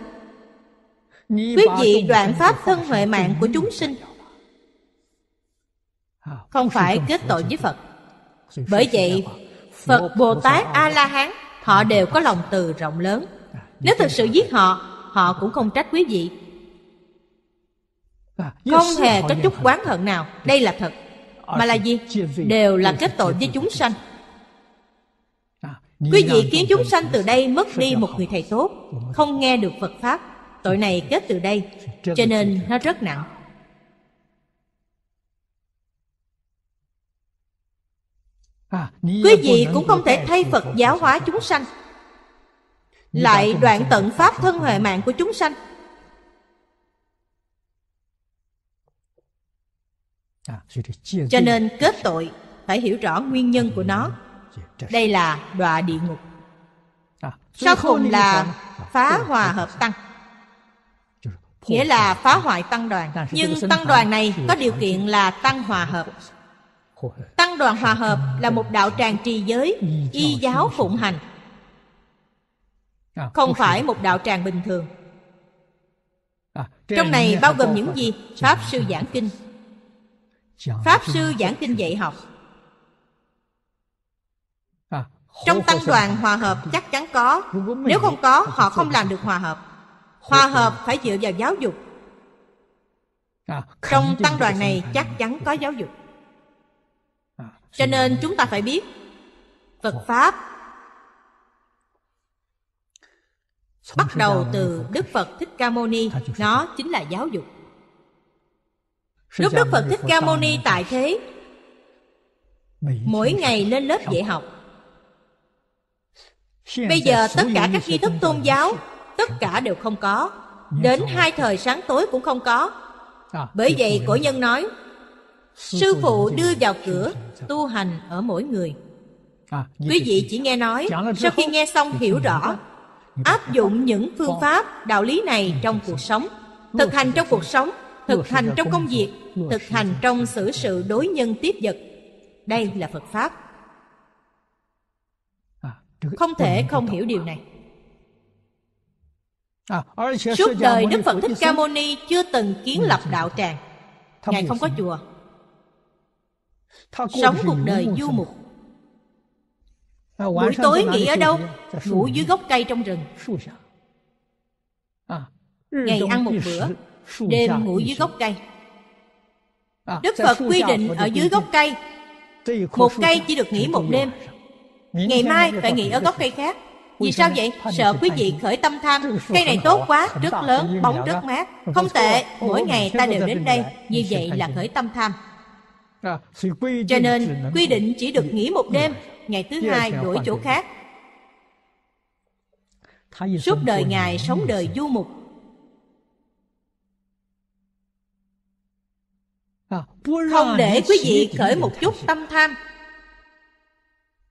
Quý vị đoạn Pháp thân huệ mạng của chúng sinh Không phải kết tội với Phật Bởi vậy Phật Bồ Tát A-La-Hán Họ đều có lòng từ rộng lớn à, Nếu thực sự giết họ Họ cũng không trách quý vị không hề có chút quán hận nào Đây là thật à, Mà là gì? Đều là kết tội với chúng sanh à, Quý vị khiến chúng sanh từ đây mất đi một người thầy tốt Không nghe được Phật Pháp Tội này kết từ đây Cho nên nó rất nặng à. Quý vị cũng không thể thay Phật giáo hóa chúng sanh Lại đoạn tận Pháp thân huệ mạng của chúng sanh À, cho nên kết tội phải hiểu rõ nguyên nhân của nó. Đây là đọa địa ngục. À, Sau cùng là à, phá hòa hợp tăng. Nghĩa là phá hoại tăng đoàn. Nhưng tăng đoàn này có điều kiện là tăng hòa hợp. Tăng đoàn hòa hợp là một đạo tràng trì giới, y giáo phụng hành. Không phải một đạo tràng bình thường. Trong này bao gồm những gì? Pháp sư giảng kinh, pháp sư giảng kinh dạy học à, trong tăng đoàn hòa hợp chắc chắn có nếu không có họ không làm được hòa hợp hòa hợp phải dựa vào giáo dục à, trong tăng đoàn này chắc chắn có giáo dục à, cho nên chúng ta phải biết phật pháp bắt đầu từ đức phật thích ca mâu ni nó chính là giáo dục Lúc Đức Phật Thích Ca Mâu Ni tại thế Mỗi ngày lên lớp dạy học Bây giờ tất cả các nghi thức tôn giáo Tất cả đều không có Đến hai thời sáng tối cũng không có à, Bởi vậy cổ nhân nói Sư phụ đưa vào cửa Tu hành ở mỗi người à, Quý vị chỉ nghe nói Sau khi nghe xong hiểu rõ Áp dụng những phương pháp Đạo lý này trong cuộc sống Thực hành trong cuộc sống thực hành trong công việc thực hành trong xử sự đối nhân tiếp vật đây là phật pháp à, không thể không hiểu điều này à, suốt đời đức phật thích ca mâu ni chưa từng kiến lập đạo tràng ngài không có chùa sống cuộc đời du mục à, buổi tối nghỉ ở đâu ngủ dưới gốc cây trong rừng ừ, ngày ăn một bữa đêm ngủ dưới gốc cây đức phật quy định ở dưới gốc cây một cây chỉ được nghỉ một đêm ngày mai phải nghỉ ở gốc cây khác vì sao vậy sợ quý vị khởi tâm tham cây này tốt quá rất lớn bóng rất mát không tệ mỗi ngày ta đều đến đây như vậy là khởi tâm tham cho nên quy định chỉ được nghỉ một đêm ngày thứ hai đổi chỗ khác suốt đời ngài sống đời du mục À, Không để quý vị khởi một chút tâm tham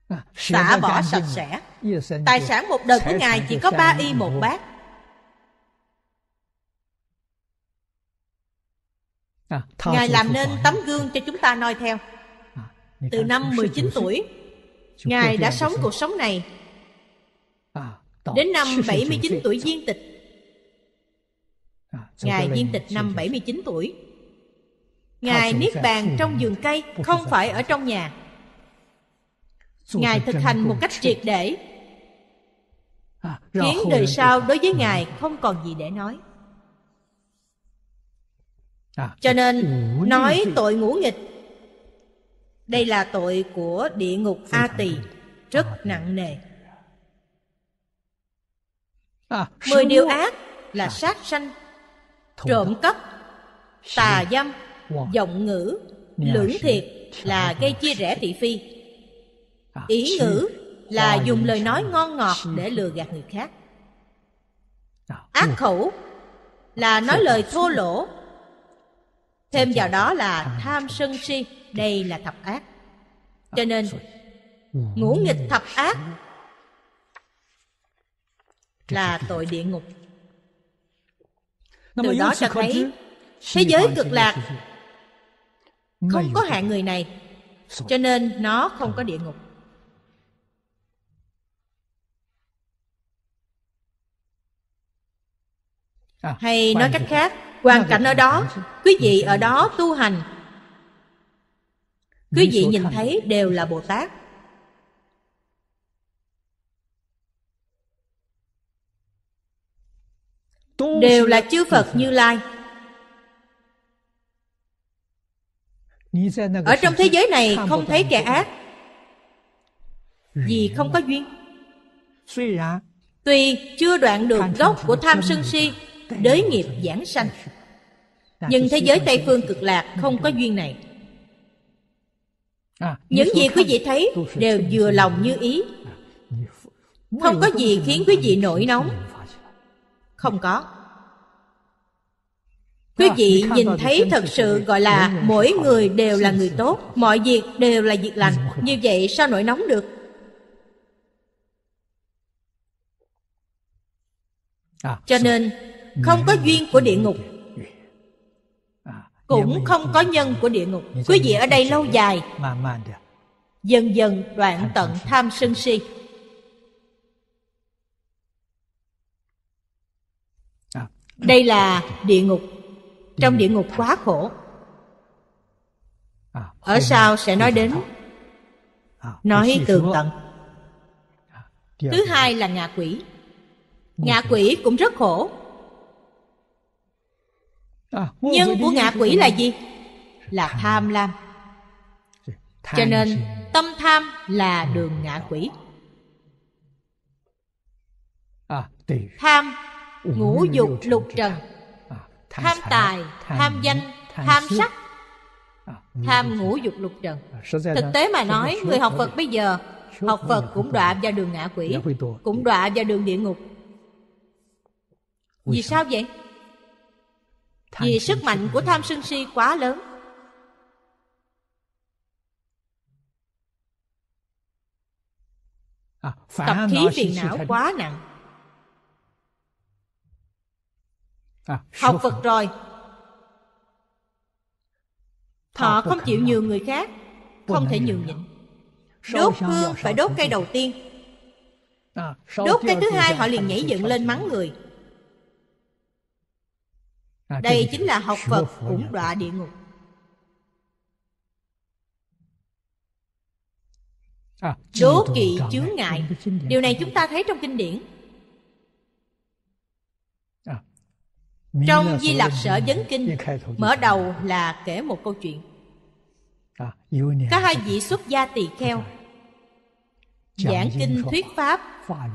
à, Xả bỏ sạch sẽ Tài sản một đời của Ngài chỉ có ba y một bát à, Ngài làm nên tấm gương cho chúng ta noi theo Từ năm 19 tuổi Ngài đã sống cuộc sống này Đến năm 79 tuổi viên tịch Ngài viên tịch năm 79 tuổi Ngài Niết Bàn trong giường cây Không phải ở trong nhà Ngài thực hành một cách triệt để à, Khiến đời sau đối với Ngài không còn gì để nói à, Cho nên nói tội ngũ nghịch Đây là tội của địa ngục A Tỳ Rất nặng nề à, Mười điều ác là sát sanh Trộm cắp Tà dâm giọng ngữ lưỡng thiệt là gây chia rẽ thị phi à, ý ngữ là dùng lời nói ngon ngọt để lừa gạt người khác à, ác ừ. khẩu là nói lời thô lỗ thêm vào đó là tham sân si đây là thập ác à, cho nên ngũ ừ. nghịch thập ác là tội địa ngục từ đó cho thấy thế giới cực lạc không có hạng người này cho nên nó không có địa ngục à, hay nói cách khác hoàn cảnh ở đó quý vị ở đó tu hành quý vị nhìn thấy đều là bồ tát đều là chư phật như lai ở trong thế giới này không thấy kẻ ác vì không có duyên tuy chưa đoạn được gốc của tham sân si đới nghiệp giảng sanh nhưng thế giới tây phương cực lạc à, à, không có duyên này những gì quý vị thấy đều vừa lòng như ý không có gì khiến quý vị nổi nóng không có quý vị nhìn thấy thật sự gọi là mỗi người đều là người tốt mọi việc đều là việc lành như vậy sao nổi nóng được à, cho nên không có duyên à, của địa ngục cũng không có nhân của địa ngục quý vị ở đây lâu dài dần dần đoạn tận tham sân si à. đây là địa ngục trong ừ. địa ngục quá khổ à, ở sau sẽ nói đến à, nói tường tận à, thứ hai là ngạ quỷ ngạ quỷ cũng rất khổ nhân của ngạ quỷ là gì là tham lam cho nên tâm tham là ừ. đường ngạ quỷ tham ngũ dục lục trần tham tài tham danh tham sắc à, tham ngũ dục lục trần à, thực tế mà nói người học phật bây giờ học phật cũng đọa vào đường ngạ quỷ cũng đọa vào đường địa ngục vì sao vậy vì sức mạnh của tham sân si quá lớn à, tập khí phiền não quá nặng À, học phật rồi thọ không chịu nhường người khác không thể nhường nhịn đốt hương phải đốt cây đầu tiên à, đốt cây thứ hai họ liền nhảy dựng lên mắng người à, đây chính là học phật cũng dạ, đọa dạ. địa ngục đố kỵ chướng ngại điều này chúng ta thấy trong kinh điển Trong Di Lặc Sở Vấn Kinh Mở đầu là kể một câu chuyện à, Có hai vị xuất gia tỳ kheo Giảng kinh thuyết pháp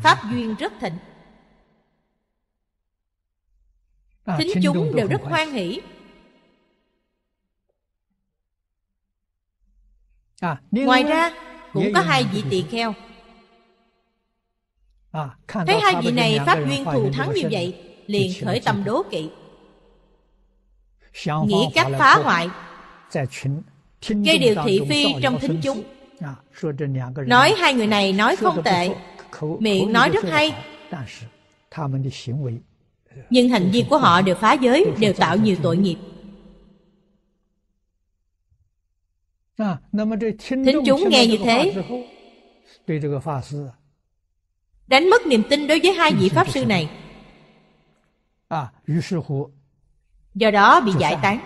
Pháp duyên rất thịnh à, Thính chúng đều rất hoan hỷ à, Ngoài ra cũng có hai vị tỳ kheo Thấy hai vị này pháp duyên thù thắng như vậy liền khởi tâm đố kỵ nghĩ cách phá hoại gây điều thị phi trong thính chúng à, nói hai người này nói không tệ miệng nói rất hay nhưng hành vi của họ đều phá giới đều tạo nhiều tội nghiệp thính chúng nghe như thế đánh mất niềm tin đối với hai vị pháp sư này do đó bị giải tán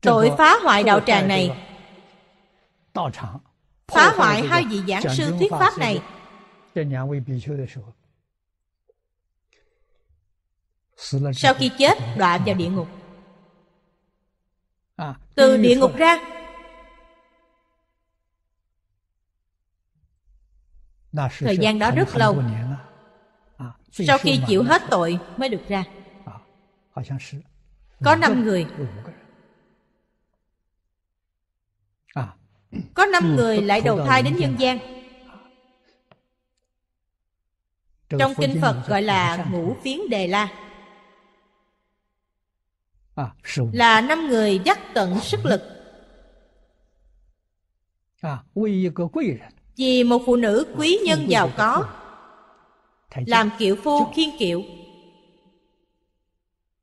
tội phá hoại đạo tràng này phá hoại hai vị giảng sư thuyết pháp này sau khi chết đọa vào địa ngục à, từ địa ngục ra thời gian đó rất lâu sau khi chịu hết tội mới được ra à, có năm người à. có năm ừ, người lại đầu thai đến nhân gian trong kinh phật gọi là ngũ phiến đề la à, là năm người dắt tận sức lực vì một phụ nữ quý nhân giàu có làm kiệu phu khiên kiệu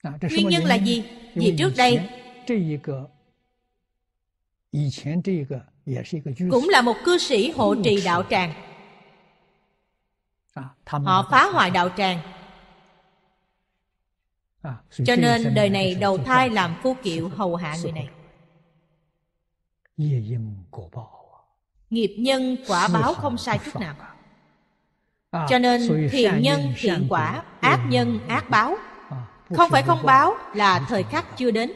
à, nguyên nhân là gì vì trước đây cũng là một cư sĩ hộ trì đạo tràng à, họ phá hoại đạo tràng à, cho nên đời này đầu thai làm phu kiệu hầu hạ người này nghiệp nhân quả báo không sai chút nào À, cho nên thiện nhân thiện quả ác nhân ác báo à, không phải không báo là thời khắc chưa đến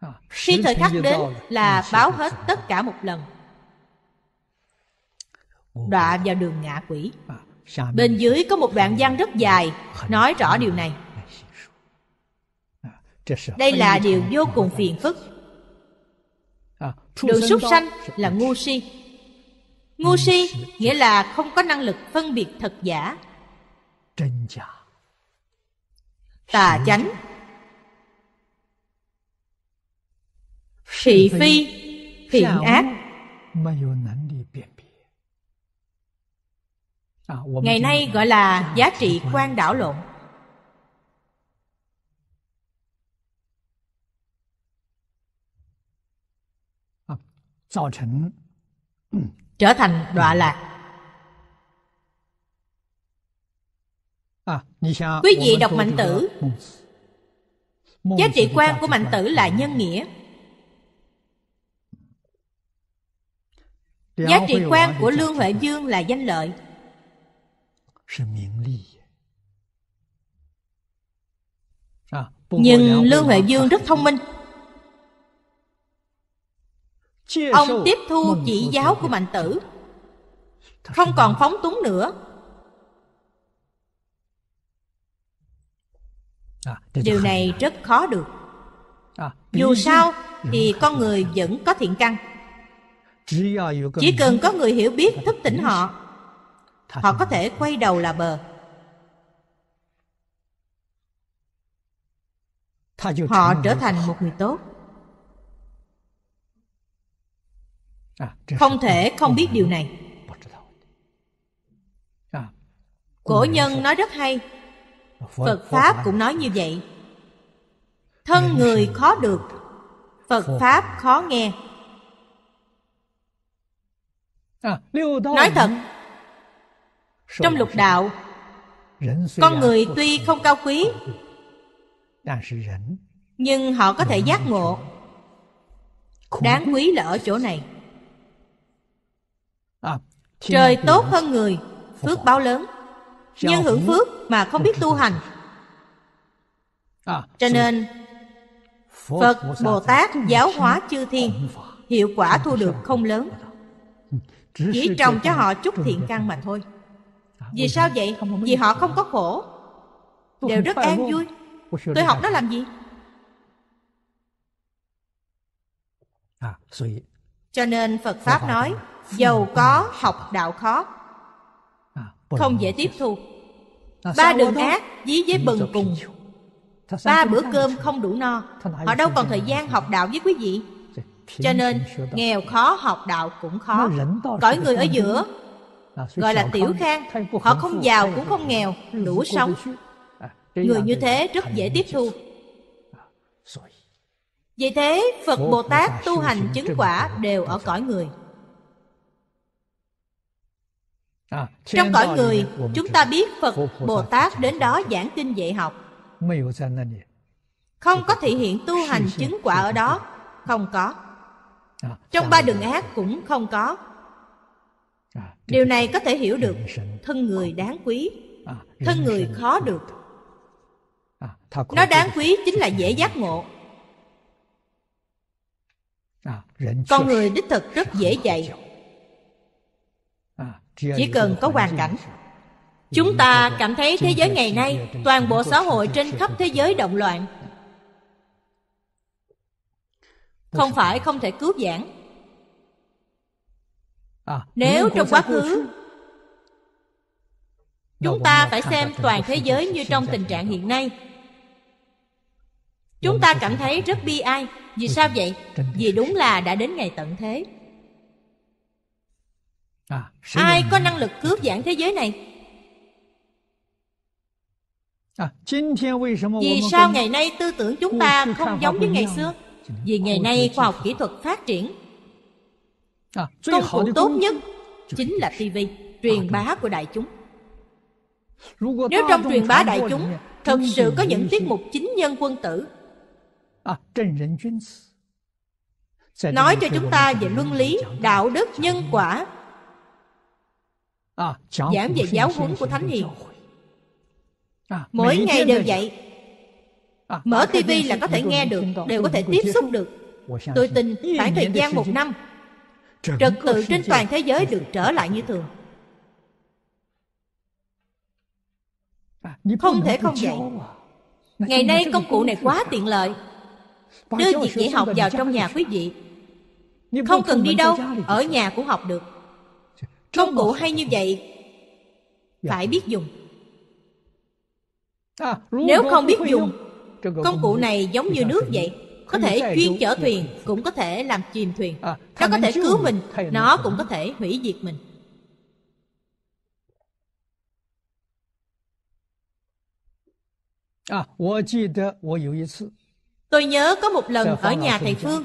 à, khi thời khắc đến là báo hết tất cả một lần đọa vào đường ngạ quỷ bên dưới có một đoạn văn rất dài nói rõ điều này đây là điều vô cùng phiền phức đường súc sanh là ngu si Ngu si nghĩa là không có năng lực phân biệt thật giả Tà chánh Thị phi Thiện ác à, Ngày nay gọi là giá trị quan đảo lộn tạo à, thành trở thành đọa lạc à, quý vị đọc mạnh tử giá trị quan của mạnh tử là nhân nghĩa giá trị quan của lương huệ dương là danh lợi à, nhưng lương huệ dương rất thông minh ông tiếp thu chỉ giáo của mạnh tử không còn phóng túng nữa à, điều này à. rất khó được à, dù sao thì con người vẫn có thiện căn chỉ cần có người hiểu biết thức tỉnh họ họ có thể quay đầu là bờ họ trở thành một người tốt À, không thể à, không biết điều này cổ nhân nói rất hay phật pháp cũng nói như à. vậy thân người khó được phật pháp khó nghe nói thật trong lục đạo con người tuy không cao quý nhưng họ có thể giác ngộ đáng quý là ở chỗ này Ờ, Trời tốt hơn người Phước báo lớn nhân hưởng phước mà không biết tu hành Cho nên Phật Bồ Tát giáo hóa chư thiên Hiệu quả thu được không lớn Chỉ trồng cho họ chút thiện căn mà thôi Vì sao vậy? Vì họ không có khổ Đều rất an vui Tôi học nó làm gì? Cho nên Phật Pháp nói giàu có học đạo khó à, không dễ tiếp thu ba đường ác dí với bần cùng ba bữa cơm không đủ no họ đâu còn thời gian học đạo với quý vị cho nên nghèo khó học đạo cũng khó cõi người ở giữa gọi là tiểu khang họ không giàu cũng không nghèo đủ sống người như thế rất dễ tiếp thu vì thế phật bồ tát tu hành chứng quả đều ở cõi người À, trong cõi người chúng ta biết phật bồ tát đến đó giảng kinh dạy học không có thể hiện tu hành chứng quả ở đó không có à, trong ba đường ác cũng không có à, điều này có thể hiểu được thân người đáng quý thân người khó được nó đáng quý chính là dễ giác ngộ con người đích thực rất dễ dạy chỉ cần có hoàn cảnh chúng ta cảm thấy thế giới ngày nay toàn bộ xã hội trên khắp thế giới động loạn không phải không thể cứu vãn à, nếu trong quá khứ chúng ta phải xem toàn thế giới như trong tình trạng hiện nay chúng ta cảm thấy rất bi ai vì sao vậy vì đúng là đã đến ngày tận thế À, ai có năng lực cứu vãn thế giới này à, vì sao ngày nay tư tưởng chúng ta không giống với ngày xưa vì ngày nay khoa học kỹ thuật phát triển à, công cụ tốt nhất chính là tv truyền bá của đại chúng nếu trong truyền bá đại chúng thực sự có những tiết mục chính nhân quân tử nói cho chúng ta về luân lý đạo đức nhân quả À, giảng về giáo huấn của thánh hiền mỗi ngày đều vậy à, mở tivi là có thể nghe được đều có thể tiếp xúc được tôi tin khoảng thời gian một năm trật tự trên toàn thế giới được trở lại như thường à, không thể không vậy ngày nay công cụ này quá tiện lợi đưa việc dạy học vào trong nhà quý vị không cần đi đâu ở nhà cũng học được Công cụ hay như vậy dạ. Phải biết dùng à, Nếu không biết dùng Công cụ này giống như nước vậy Có thể chuyên chở thuyền Cũng có thể làm chìm thuyền à, Nó có thể cứu mình Nó cũng có thể hủy diệt mình à, Tôi nhớ có một lần ở nhà thầy Phương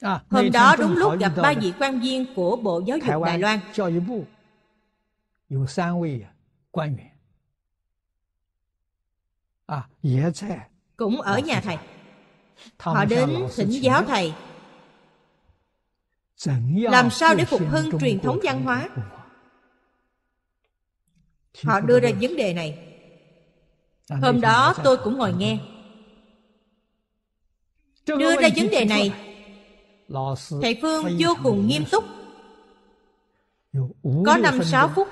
À, Hôm đó đúng lúc gặp ba vị quan viên của Bộ Giáo dục Đài Loan. À, cũng ở à, nhà thầy. Họ đến thỉnh giáo thầy. Làm sao để phục hưng truyền thống văn hóa? Họ đưa ra vấn đề này. Hôm đó tôi cũng ngồi nghe. Đưa ra vấn đề này Thầy Phương vô cùng nghiêm túc Có năm sáu phút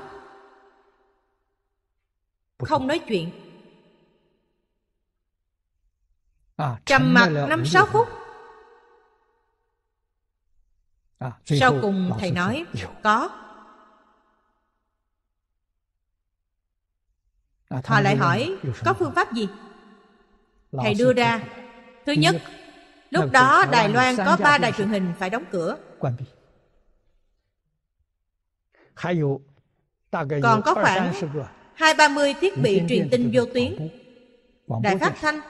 Không nói chuyện Trầm mặt năm sáu phút Sau cùng thầy nói Có Họ lại hỏi Có phương pháp gì Thầy đưa ra Thứ nhất Lúc đó Đài Loan có ba đài truyền hình phải đóng cửa Còn có khoảng hai ba mươi thiết bị truyền tin vô tuyến Đài phát thanh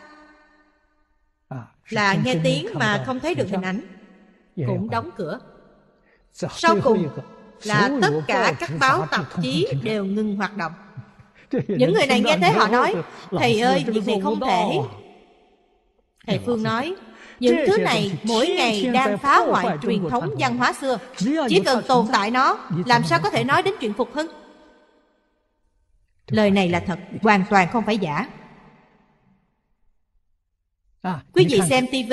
à, Là nghe tiếng mà không thấy được hình ảnh Cũng đóng cửa Sau cùng là tất cả các báo tạp chí đều ngừng hoạt động những người này nghe thấy họ nói thầy ơi việc này không thể thầy phương nói những thứ này mỗi ngày đang phá hoại truyền thống văn hóa xưa Chỉ cần tồn tại nó Làm sao có thể nói đến chuyện phục hưng Lời này là thật Hoàn toàn không phải giả Quý vị xem TV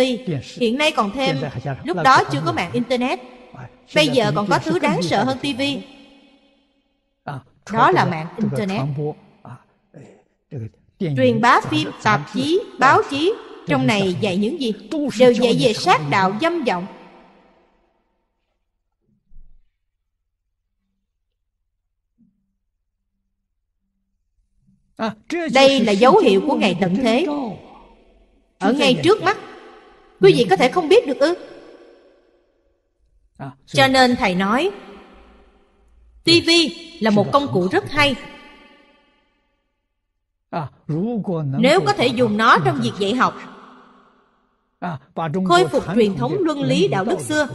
Hiện nay còn thêm Lúc đó chưa có mạng Internet Bây giờ còn có thứ đáng sợ hơn TV Đó là mạng Internet Truyền bá phim, tạp chí, báo chí trong này dạy những gì Đều dạy về sát đạo dâm vọng à, Đây là dấu hiệu của ngày tận thế Ở ngay trước mắt Quý vị có thể không biết được ư à, Cho nên thầy nói TV là một công cụ rất hay à, Nếu có thể dùng nó trong việc dạy học À, khôi phục truyền thống luân lý đạo đức xưa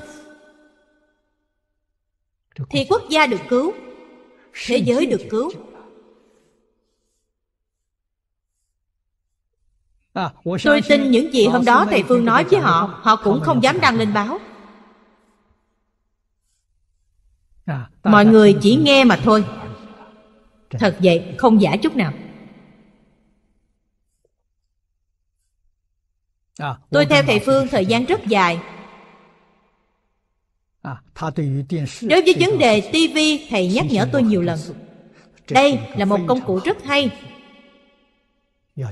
thì quốc gia được cứu thế giới được cứu à, tôi tin những gì hôm đó thầy phương nói với họ họ cũng không dám đăng lên báo à, mọi người chỉ nghe mà thôi thật vậy không giả chút nào Tôi theo thầy Phương thời gian rất dài Đối với vấn đề TV, thầy nhắc nhở tôi nhiều lần Đây là một công cụ rất hay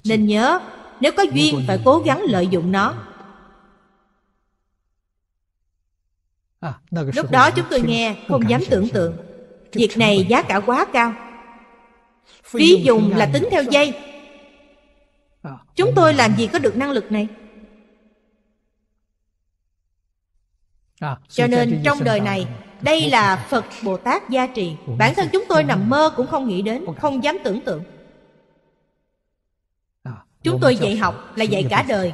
Nên nhớ, nếu có duyên phải cố gắng lợi dụng nó à, Lúc đó chúng tôi nghe, không dám tưởng tượng Việc này giá cả quá cao Phí dùng là tính theo dây à, Chúng tôi làm gì có được năng lực này À, cho nên trong đời này đây là phật bồ tát gia trì bản thân chúng tôi nằm mơ cũng không nghĩ đến không dám tưởng tượng à, chúng tôi dạy học là dạy cả đời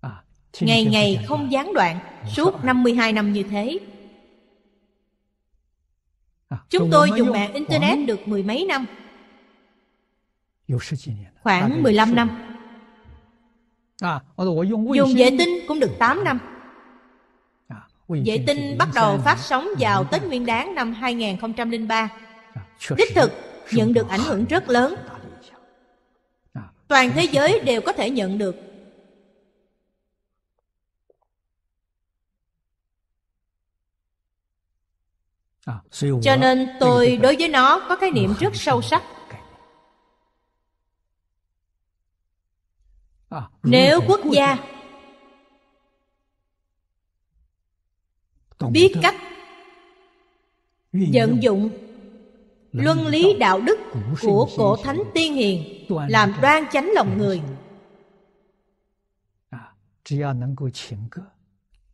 à, ngày ngày không gián đoạn suốt 52 năm như thế chúng tôi dùng mạng internet được mười mấy năm khoảng 15 năm dùng vệ tinh cũng được 8 năm Vệ tinh bắt đầu phát sóng vào Tết Nguyên Đán năm 2003 à, Đích thực nhận được ảnh hưởng rất lớn à, Toàn thế giới đều có thể nhận được à, Cho nên tôi đối với nó có cái niệm rất sâu sắc Nếu quốc gia biết cách vận dụng luân lý đạo đức của cổ thánh tiên hiền làm đoan chánh lòng người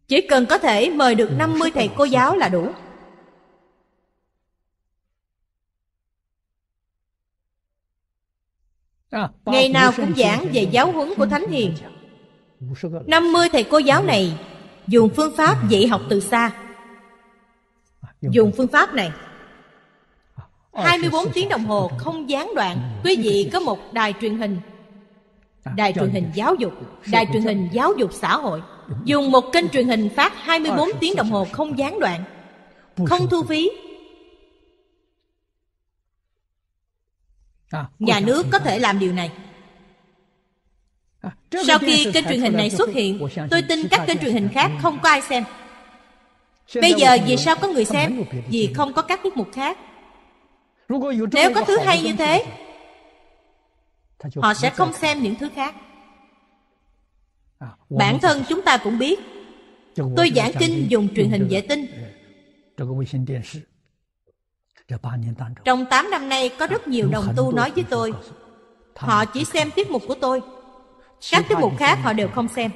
chỉ cần có thể mời được 50 thầy cô giáo là đủ Ngày nào cũng giảng về giáo huấn của Thánh Hiền 50 thầy cô giáo này dùng phương pháp dạy học từ xa dùng phương pháp này 24 ờ, tiếng đồng hồ không gián đoạn ừ. quý vị có một đài truyền hình à, đài truyền hình giáo dục đài truyền hình giáo dục xã hội dùng một kênh truyền hình phát 24 ờ, tiếng đồng hồ không gián đoạn không thu phí à, nhà nước có thể làm điều này sau khi kênh truyền hình này xuất hiện, tôi tin các kênh truyền hình khác không có ai xem. Bây giờ vì sao có người xem? Vì không có các tiết mục khác. Nếu có thứ hay như thế, họ sẽ không xem những thứ khác. Bản thân chúng ta cũng biết, tôi giảng kinh dùng truyền hình vệ tinh. Trong 8 năm nay có rất nhiều đồng tu nói với tôi, họ chỉ xem tiết mục của tôi các tiết mục khác họ đều không xem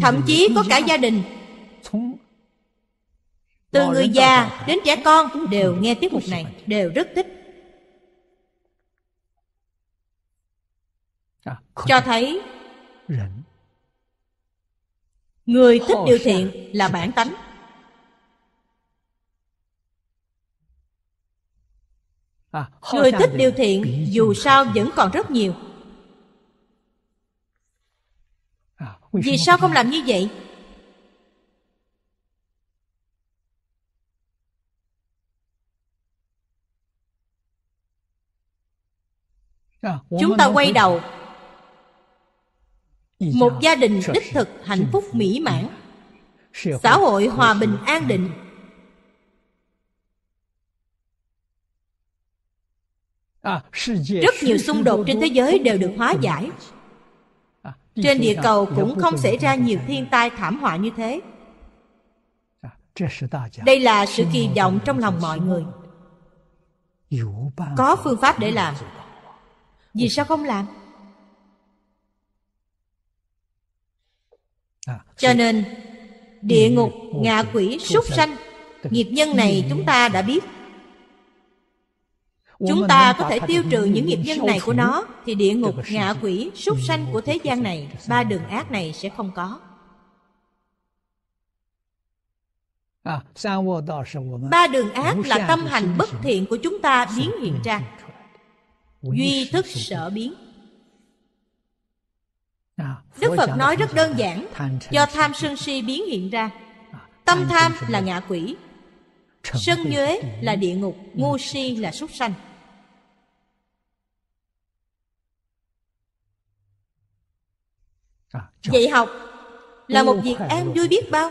Thậm chí có cả gia đình Từ người già đến trẻ con đều nghe tiết mục này Đều rất thích Cho thấy Người thích điều thiện là bản tánh Người thích điều thiện dù sao vẫn còn rất nhiều Vì sao không làm như vậy? Chúng ta quay đầu Một gia đình đích thực hạnh phúc mỹ mãn Xã hội hòa bình an định à, Rất nhiều xung đột trên thế giới đều được hóa giải trên địa cầu cũng không xảy ra nhiều thiên tai thảm họa như thế Đây là sự kỳ vọng trong lòng mọi người Có phương pháp để làm Vì sao không làm? À, Cho nên Địa ngục, ngạ quỷ, súc sanh Nghiệp nhân này chúng ta đã biết chúng ta có thể tiêu trừ những nghiệp nhân này của nó thì địa ngục ngạ quỷ súc sanh của thế gian này ba đường ác này sẽ không có à, ba đường ác là tâm hành bất thiện của chúng ta biến hiện ra duy thức sở biến à, đức phật nói rất đơn giản do tham sân si biến hiện ra à, tâm tham là ngạ quỷ sân nhuế là địa ngục ừ. ngu si là súc sanh dạy à, học là một việc an vui biết bao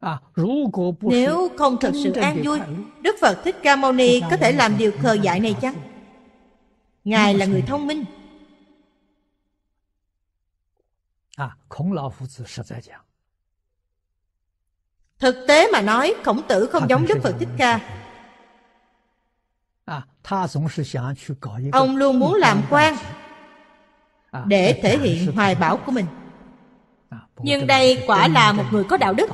à, nếu không thật sự an vui đức phật thích ca mâu ni có thể làm điều khờ dại này chăng ngài là người thông minh à, thực tế mà nói khổng tử không giống đức phật thích ca Ông luôn muốn làm quan để thể hiện hoài bão của mình. Nhưng đây quả là một người có đạo đức.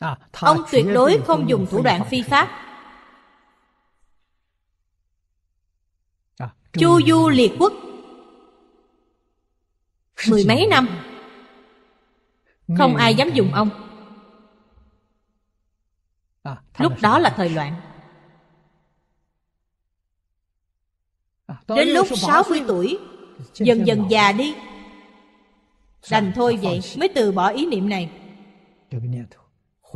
À, ông tuyệt đối không dùng thủ đoạn phi pháp. À, Chu du liệt quốc Mười mấy năm Không ai dám dùng ông À, lúc đó là thời loạn à, đến lúc 60 tuổi dần dần già đi đành thôi vậy mới từ bỏ ý niệm này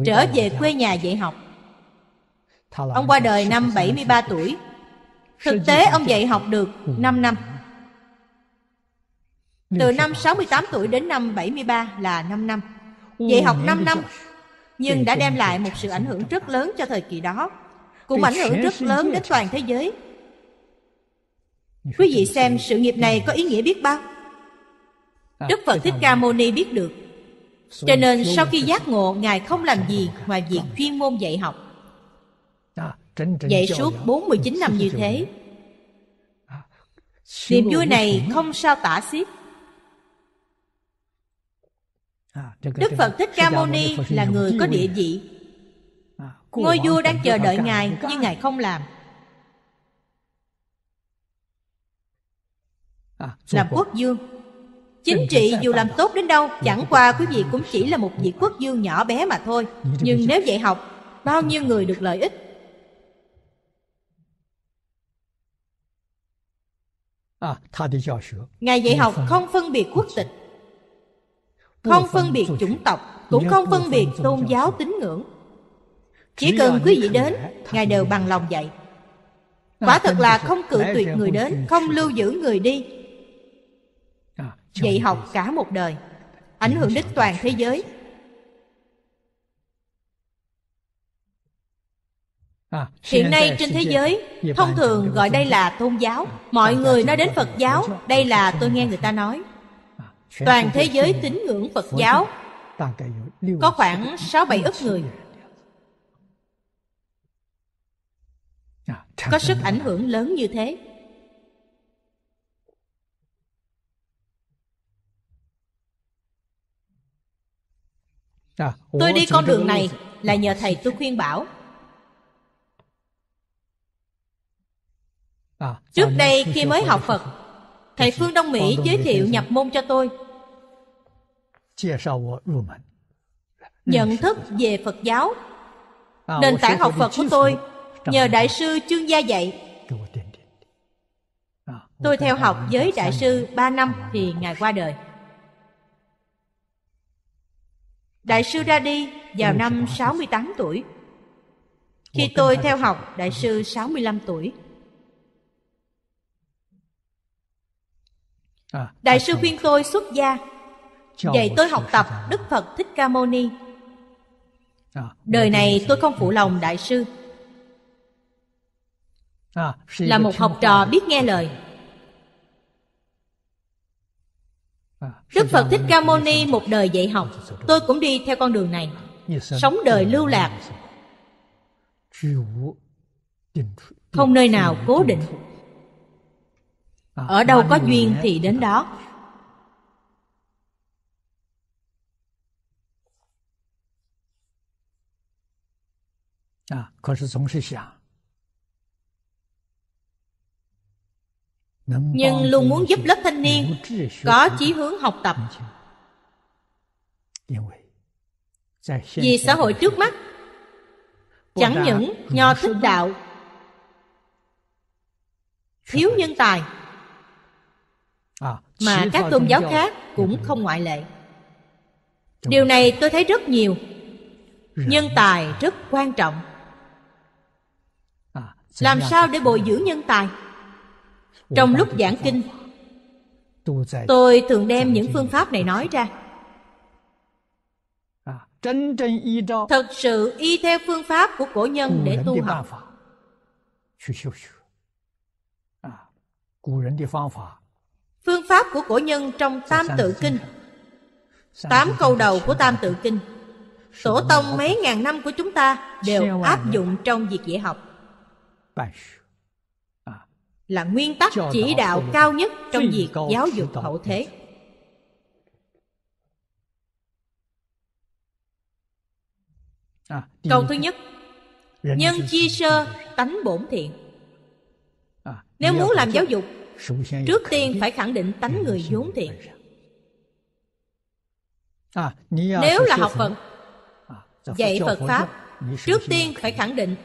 trở về quê nhà dạy học ông qua đời năm 73 tuổi thực tế ông dạy học được 5 năm từ năm 68 tuổi đến năm 73 là 5 năm Dạy học 5 năm nhưng đã đem lại một sự ảnh hưởng rất lớn cho thời kỳ đó cũng ảnh hưởng rất lớn đến toàn thế giới quý vị xem sự nghiệp này có ý nghĩa biết bao đức phật thích ca mâu ni biết được cho nên sau khi giác ngộ ngài không làm gì ngoài việc chuyên môn dạy học à, dạy suốt 49 năm như thế à, niềm vui này không sao tả xiết À, Đức Phật Thích Ca Mâu Ni là người có địa vị. À, Ngôi vua đang chờ đợi Ngài nhưng Ngài không làm. À, làm quốc vương. Chính trị dù làm tốt đến đâu chẳng qua quý vị cũng chỉ là một vị quốc vương nhỏ bé mà thôi. Nhưng nếu dạy học, bao nhiêu người được lợi ích? Ngài dạy học không phân biệt quốc tịch không phân biệt chủng tộc Cũng không phân biệt tôn giáo tín ngưỡng Chỉ cần quý vị đến Ngài đều bằng lòng dạy à, Quả thật là không cự tuyệt người đến Không lưu giữ người đi à, Dạy học cả một đời Ảnh hưởng đến toàn thế giới à, Hiện nay trên thế giới Thông thường gọi đây là tôn giáo Mọi người nói đến Phật giáo Đây là tôi nghe người ta nói Toàn thế giới tín ngưỡng Phật giáo có khoảng sáu bảy ức người dạ, có sức ảnh hưởng lớn như thế dạ, tôi đi con đường này là nhờ thầy tôi khuyên bảo dạ, trước đây khi mới học phật Thầy Phương Đông Mỹ giới thiệu nhập môn cho tôi Nhận thức về Phật giáo Nền tảng học Phật của tôi Nhờ Đại sư Trương Gia dạy Tôi theo học với Đại sư ba năm thì Ngài qua đời Đại sư ra đi vào năm 68 tuổi Khi tôi theo học, Đại sư 65 tuổi đại sư khuyên tôi xuất gia dạy tôi học tập đức phật thích ca mâu ni đời này tôi không phụ lòng đại sư là một học trò biết nghe lời đức phật thích ca mâu ni một đời dạy học tôi cũng đi theo con đường này sống đời lưu lạc không nơi nào cố định Ờ, ở đâu có duyên thì đến đó à, nhưng luôn muốn giúp lớp thanh niên có chí hướng học tập vì xã hội trước mắt chẳng những nho thích đạo thiếu nhân tài mà các tôn giáo khác cũng ừ. không ngoại lệ điều này tôi thấy rất nhiều nhân tài rất quan trọng à, làm sao để bồi dưỡng nhân tài trong lúc giảng kinh tôi thường đem những phương pháp này nói ra à, thật sự y theo phương pháp của cổ nhân để tu học phương pháp của cổ nhân trong tam tự kinh tám câu đầu của tam tự kinh tổ tông mấy ngàn năm của chúng ta đều áp dụng trong việc dạy học à. là nguyên tắc chỉ đạo cao nhất trong việc giáo dục hậu thế câu à, thứ nhất nhân chi sơ tánh bổn thiện à, nếu muốn làm giáo dục trước tiên phải khẳng định tánh người vốn thiện nếu là học phật dạy phật pháp trước tiên phải khẳng định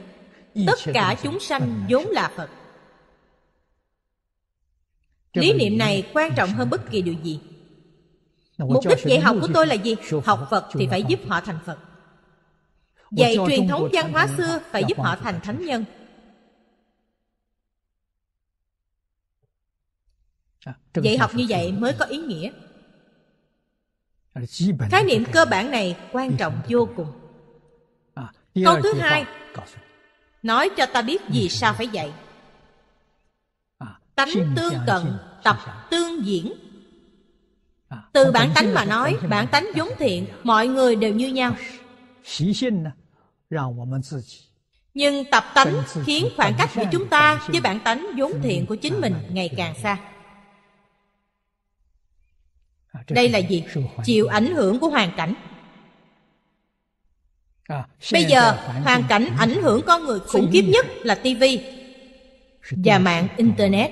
tất cả chúng sanh vốn là phật lý niệm này quan trọng hơn bất kỳ điều gì mục đích dạy học của tôi là gì học phật thì phải giúp họ thành phật dạy truyền thống văn hóa xưa phải giúp họ thành thánh nhân dạy học như vậy mới có ý nghĩa khái niệm cơ bản này quan trọng vô cùng à, câu thứ hai nói cho ta biết vì sao phải dạy à, tánh tương cận tập tương diễn à, từ bản tánh mà nói bản tánh vốn thiện mọi người đều như nhau nhưng tập tánh khiến khoảng cách giữa chúng ta với bản tánh vốn thiện của chính mình ngày càng xa đây là gì chịu ảnh hưởng của hoàn cảnh à, bây giờ hoàn cảnh ảnh hưởng con người khủng khiếp nhất là TV và mạng internet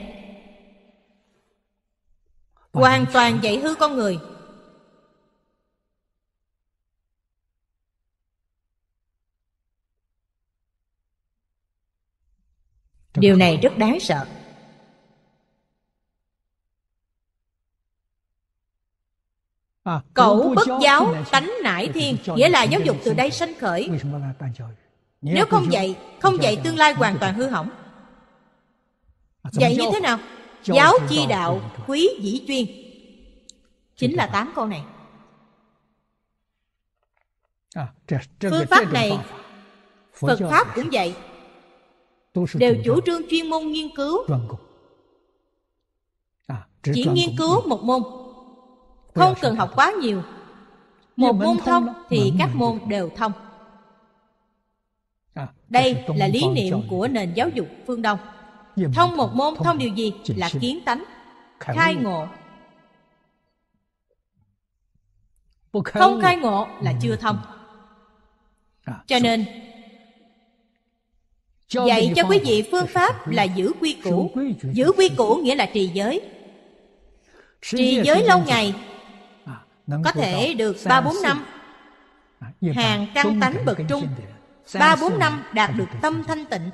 hoàn toàn dạy hư con người điều này rất đáng sợ À, Cậu bất giáo tánh nải thiên Nghĩa là giáo dục từ đây sanh khởi Nếu không dạy Không dạy tương lai hoàn toàn hư hỏng dạy à, như thế nào Giáo chi đạo quý dĩ chuyên Chính là tám câu này à, Phương pháp này Phật Pháp cũng vậy Đều chủ trương chuyên môn nghiên cứu Chỉ nghiên cứu một môn không cần học quá nhiều Một môn thông thì các môn đều thông à, Đây là lý niệm của nền giáo dục phương Đông Thông một môn thông điều gì là kiến tánh Khai ngộ Không khai ngộ là ừ, chưa thông ừ. à, Cho nên Dạy cho quý vị phương pháp là giữ quy củ Giữ quy củ nghĩa là trì giới Trì giới lâu ngày có thể được ba bốn năm à, hàng trăm tánh bậc trung ba bốn năm đạt được tâm thanh tịnh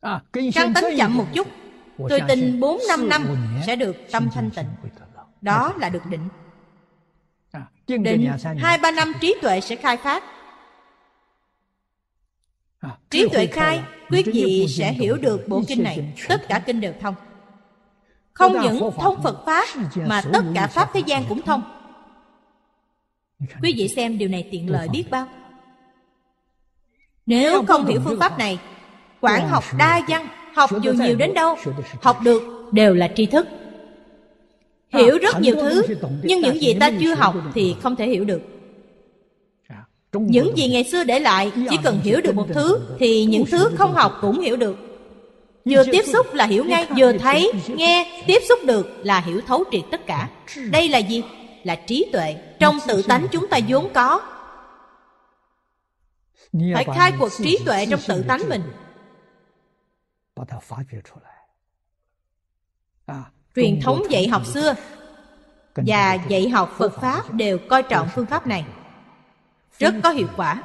à, căn tánh chậm một chút tôi tin bốn năm năm sẽ được tâm thanh tịnh đó dạ. là được định à, định hai ba năm trí tuệ sẽ khai phát trí tuệ khai quý vị sẽ hiểu được bộ kinh này tất cả kinh đều thông không những thông phật pháp mà tất cả pháp thế gian cũng thông quý vị xem điều này tiện lợi biết bao nếu không hiểu phương pháp này quản học đa văn học dù nhiều đến đâu học được đều là tri thức à, hiểu rất nhiều thứ nhưng những gì ta chưa học thì không thể hiểu được à, những gì ngày xưa để lại chỉ cần hiểu được một thứ thì những thứ không học cũng hiểu được Vừa tiếp xúc là hiểu ngay Vừa thấy, nghe, tiếp xúc được là hiểu thấu triệt tất cả Đây là gì? Là trí tuệ Trong tự tánh chúng ta vốn có Phải khai cuộc trí tuệ trong tự tánh mình à, Truyền thống dạy học xưa Và dạy học Phật Pháp đều coi trọng phương pháp này Rất có hiệu quả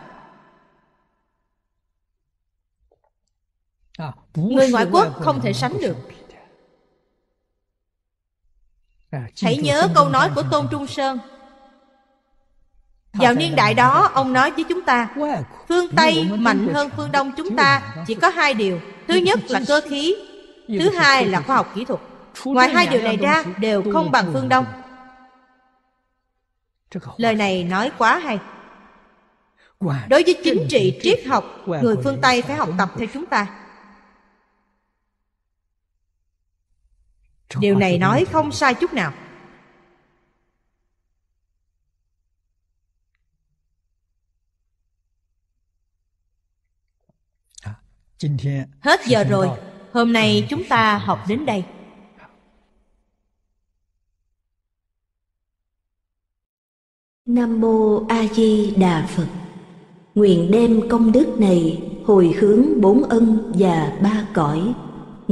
À, người ngoại quốc không thể sánh được à, hãy nhớ câu nói của tôn trung sơn vào niên đại đó ông nói với chúng ta phương tây mạnh hơn phương đông chúng ta chỉ có hai điều thứ nhất là cơ khí thứ hai là khoa học kỹ thuật ngoài hai điều này ra đều không bằng phương đông lời này nói quá hay đối với chính trị triết học người phương tây phải học tập theo chúng ta điều này nói không sai chút nào à, hết giờ rồi hôm nay chúng ta học đến đây nam mô a di đà phật nguyện đem công đức này hồi hướng bốn ân và ba cõi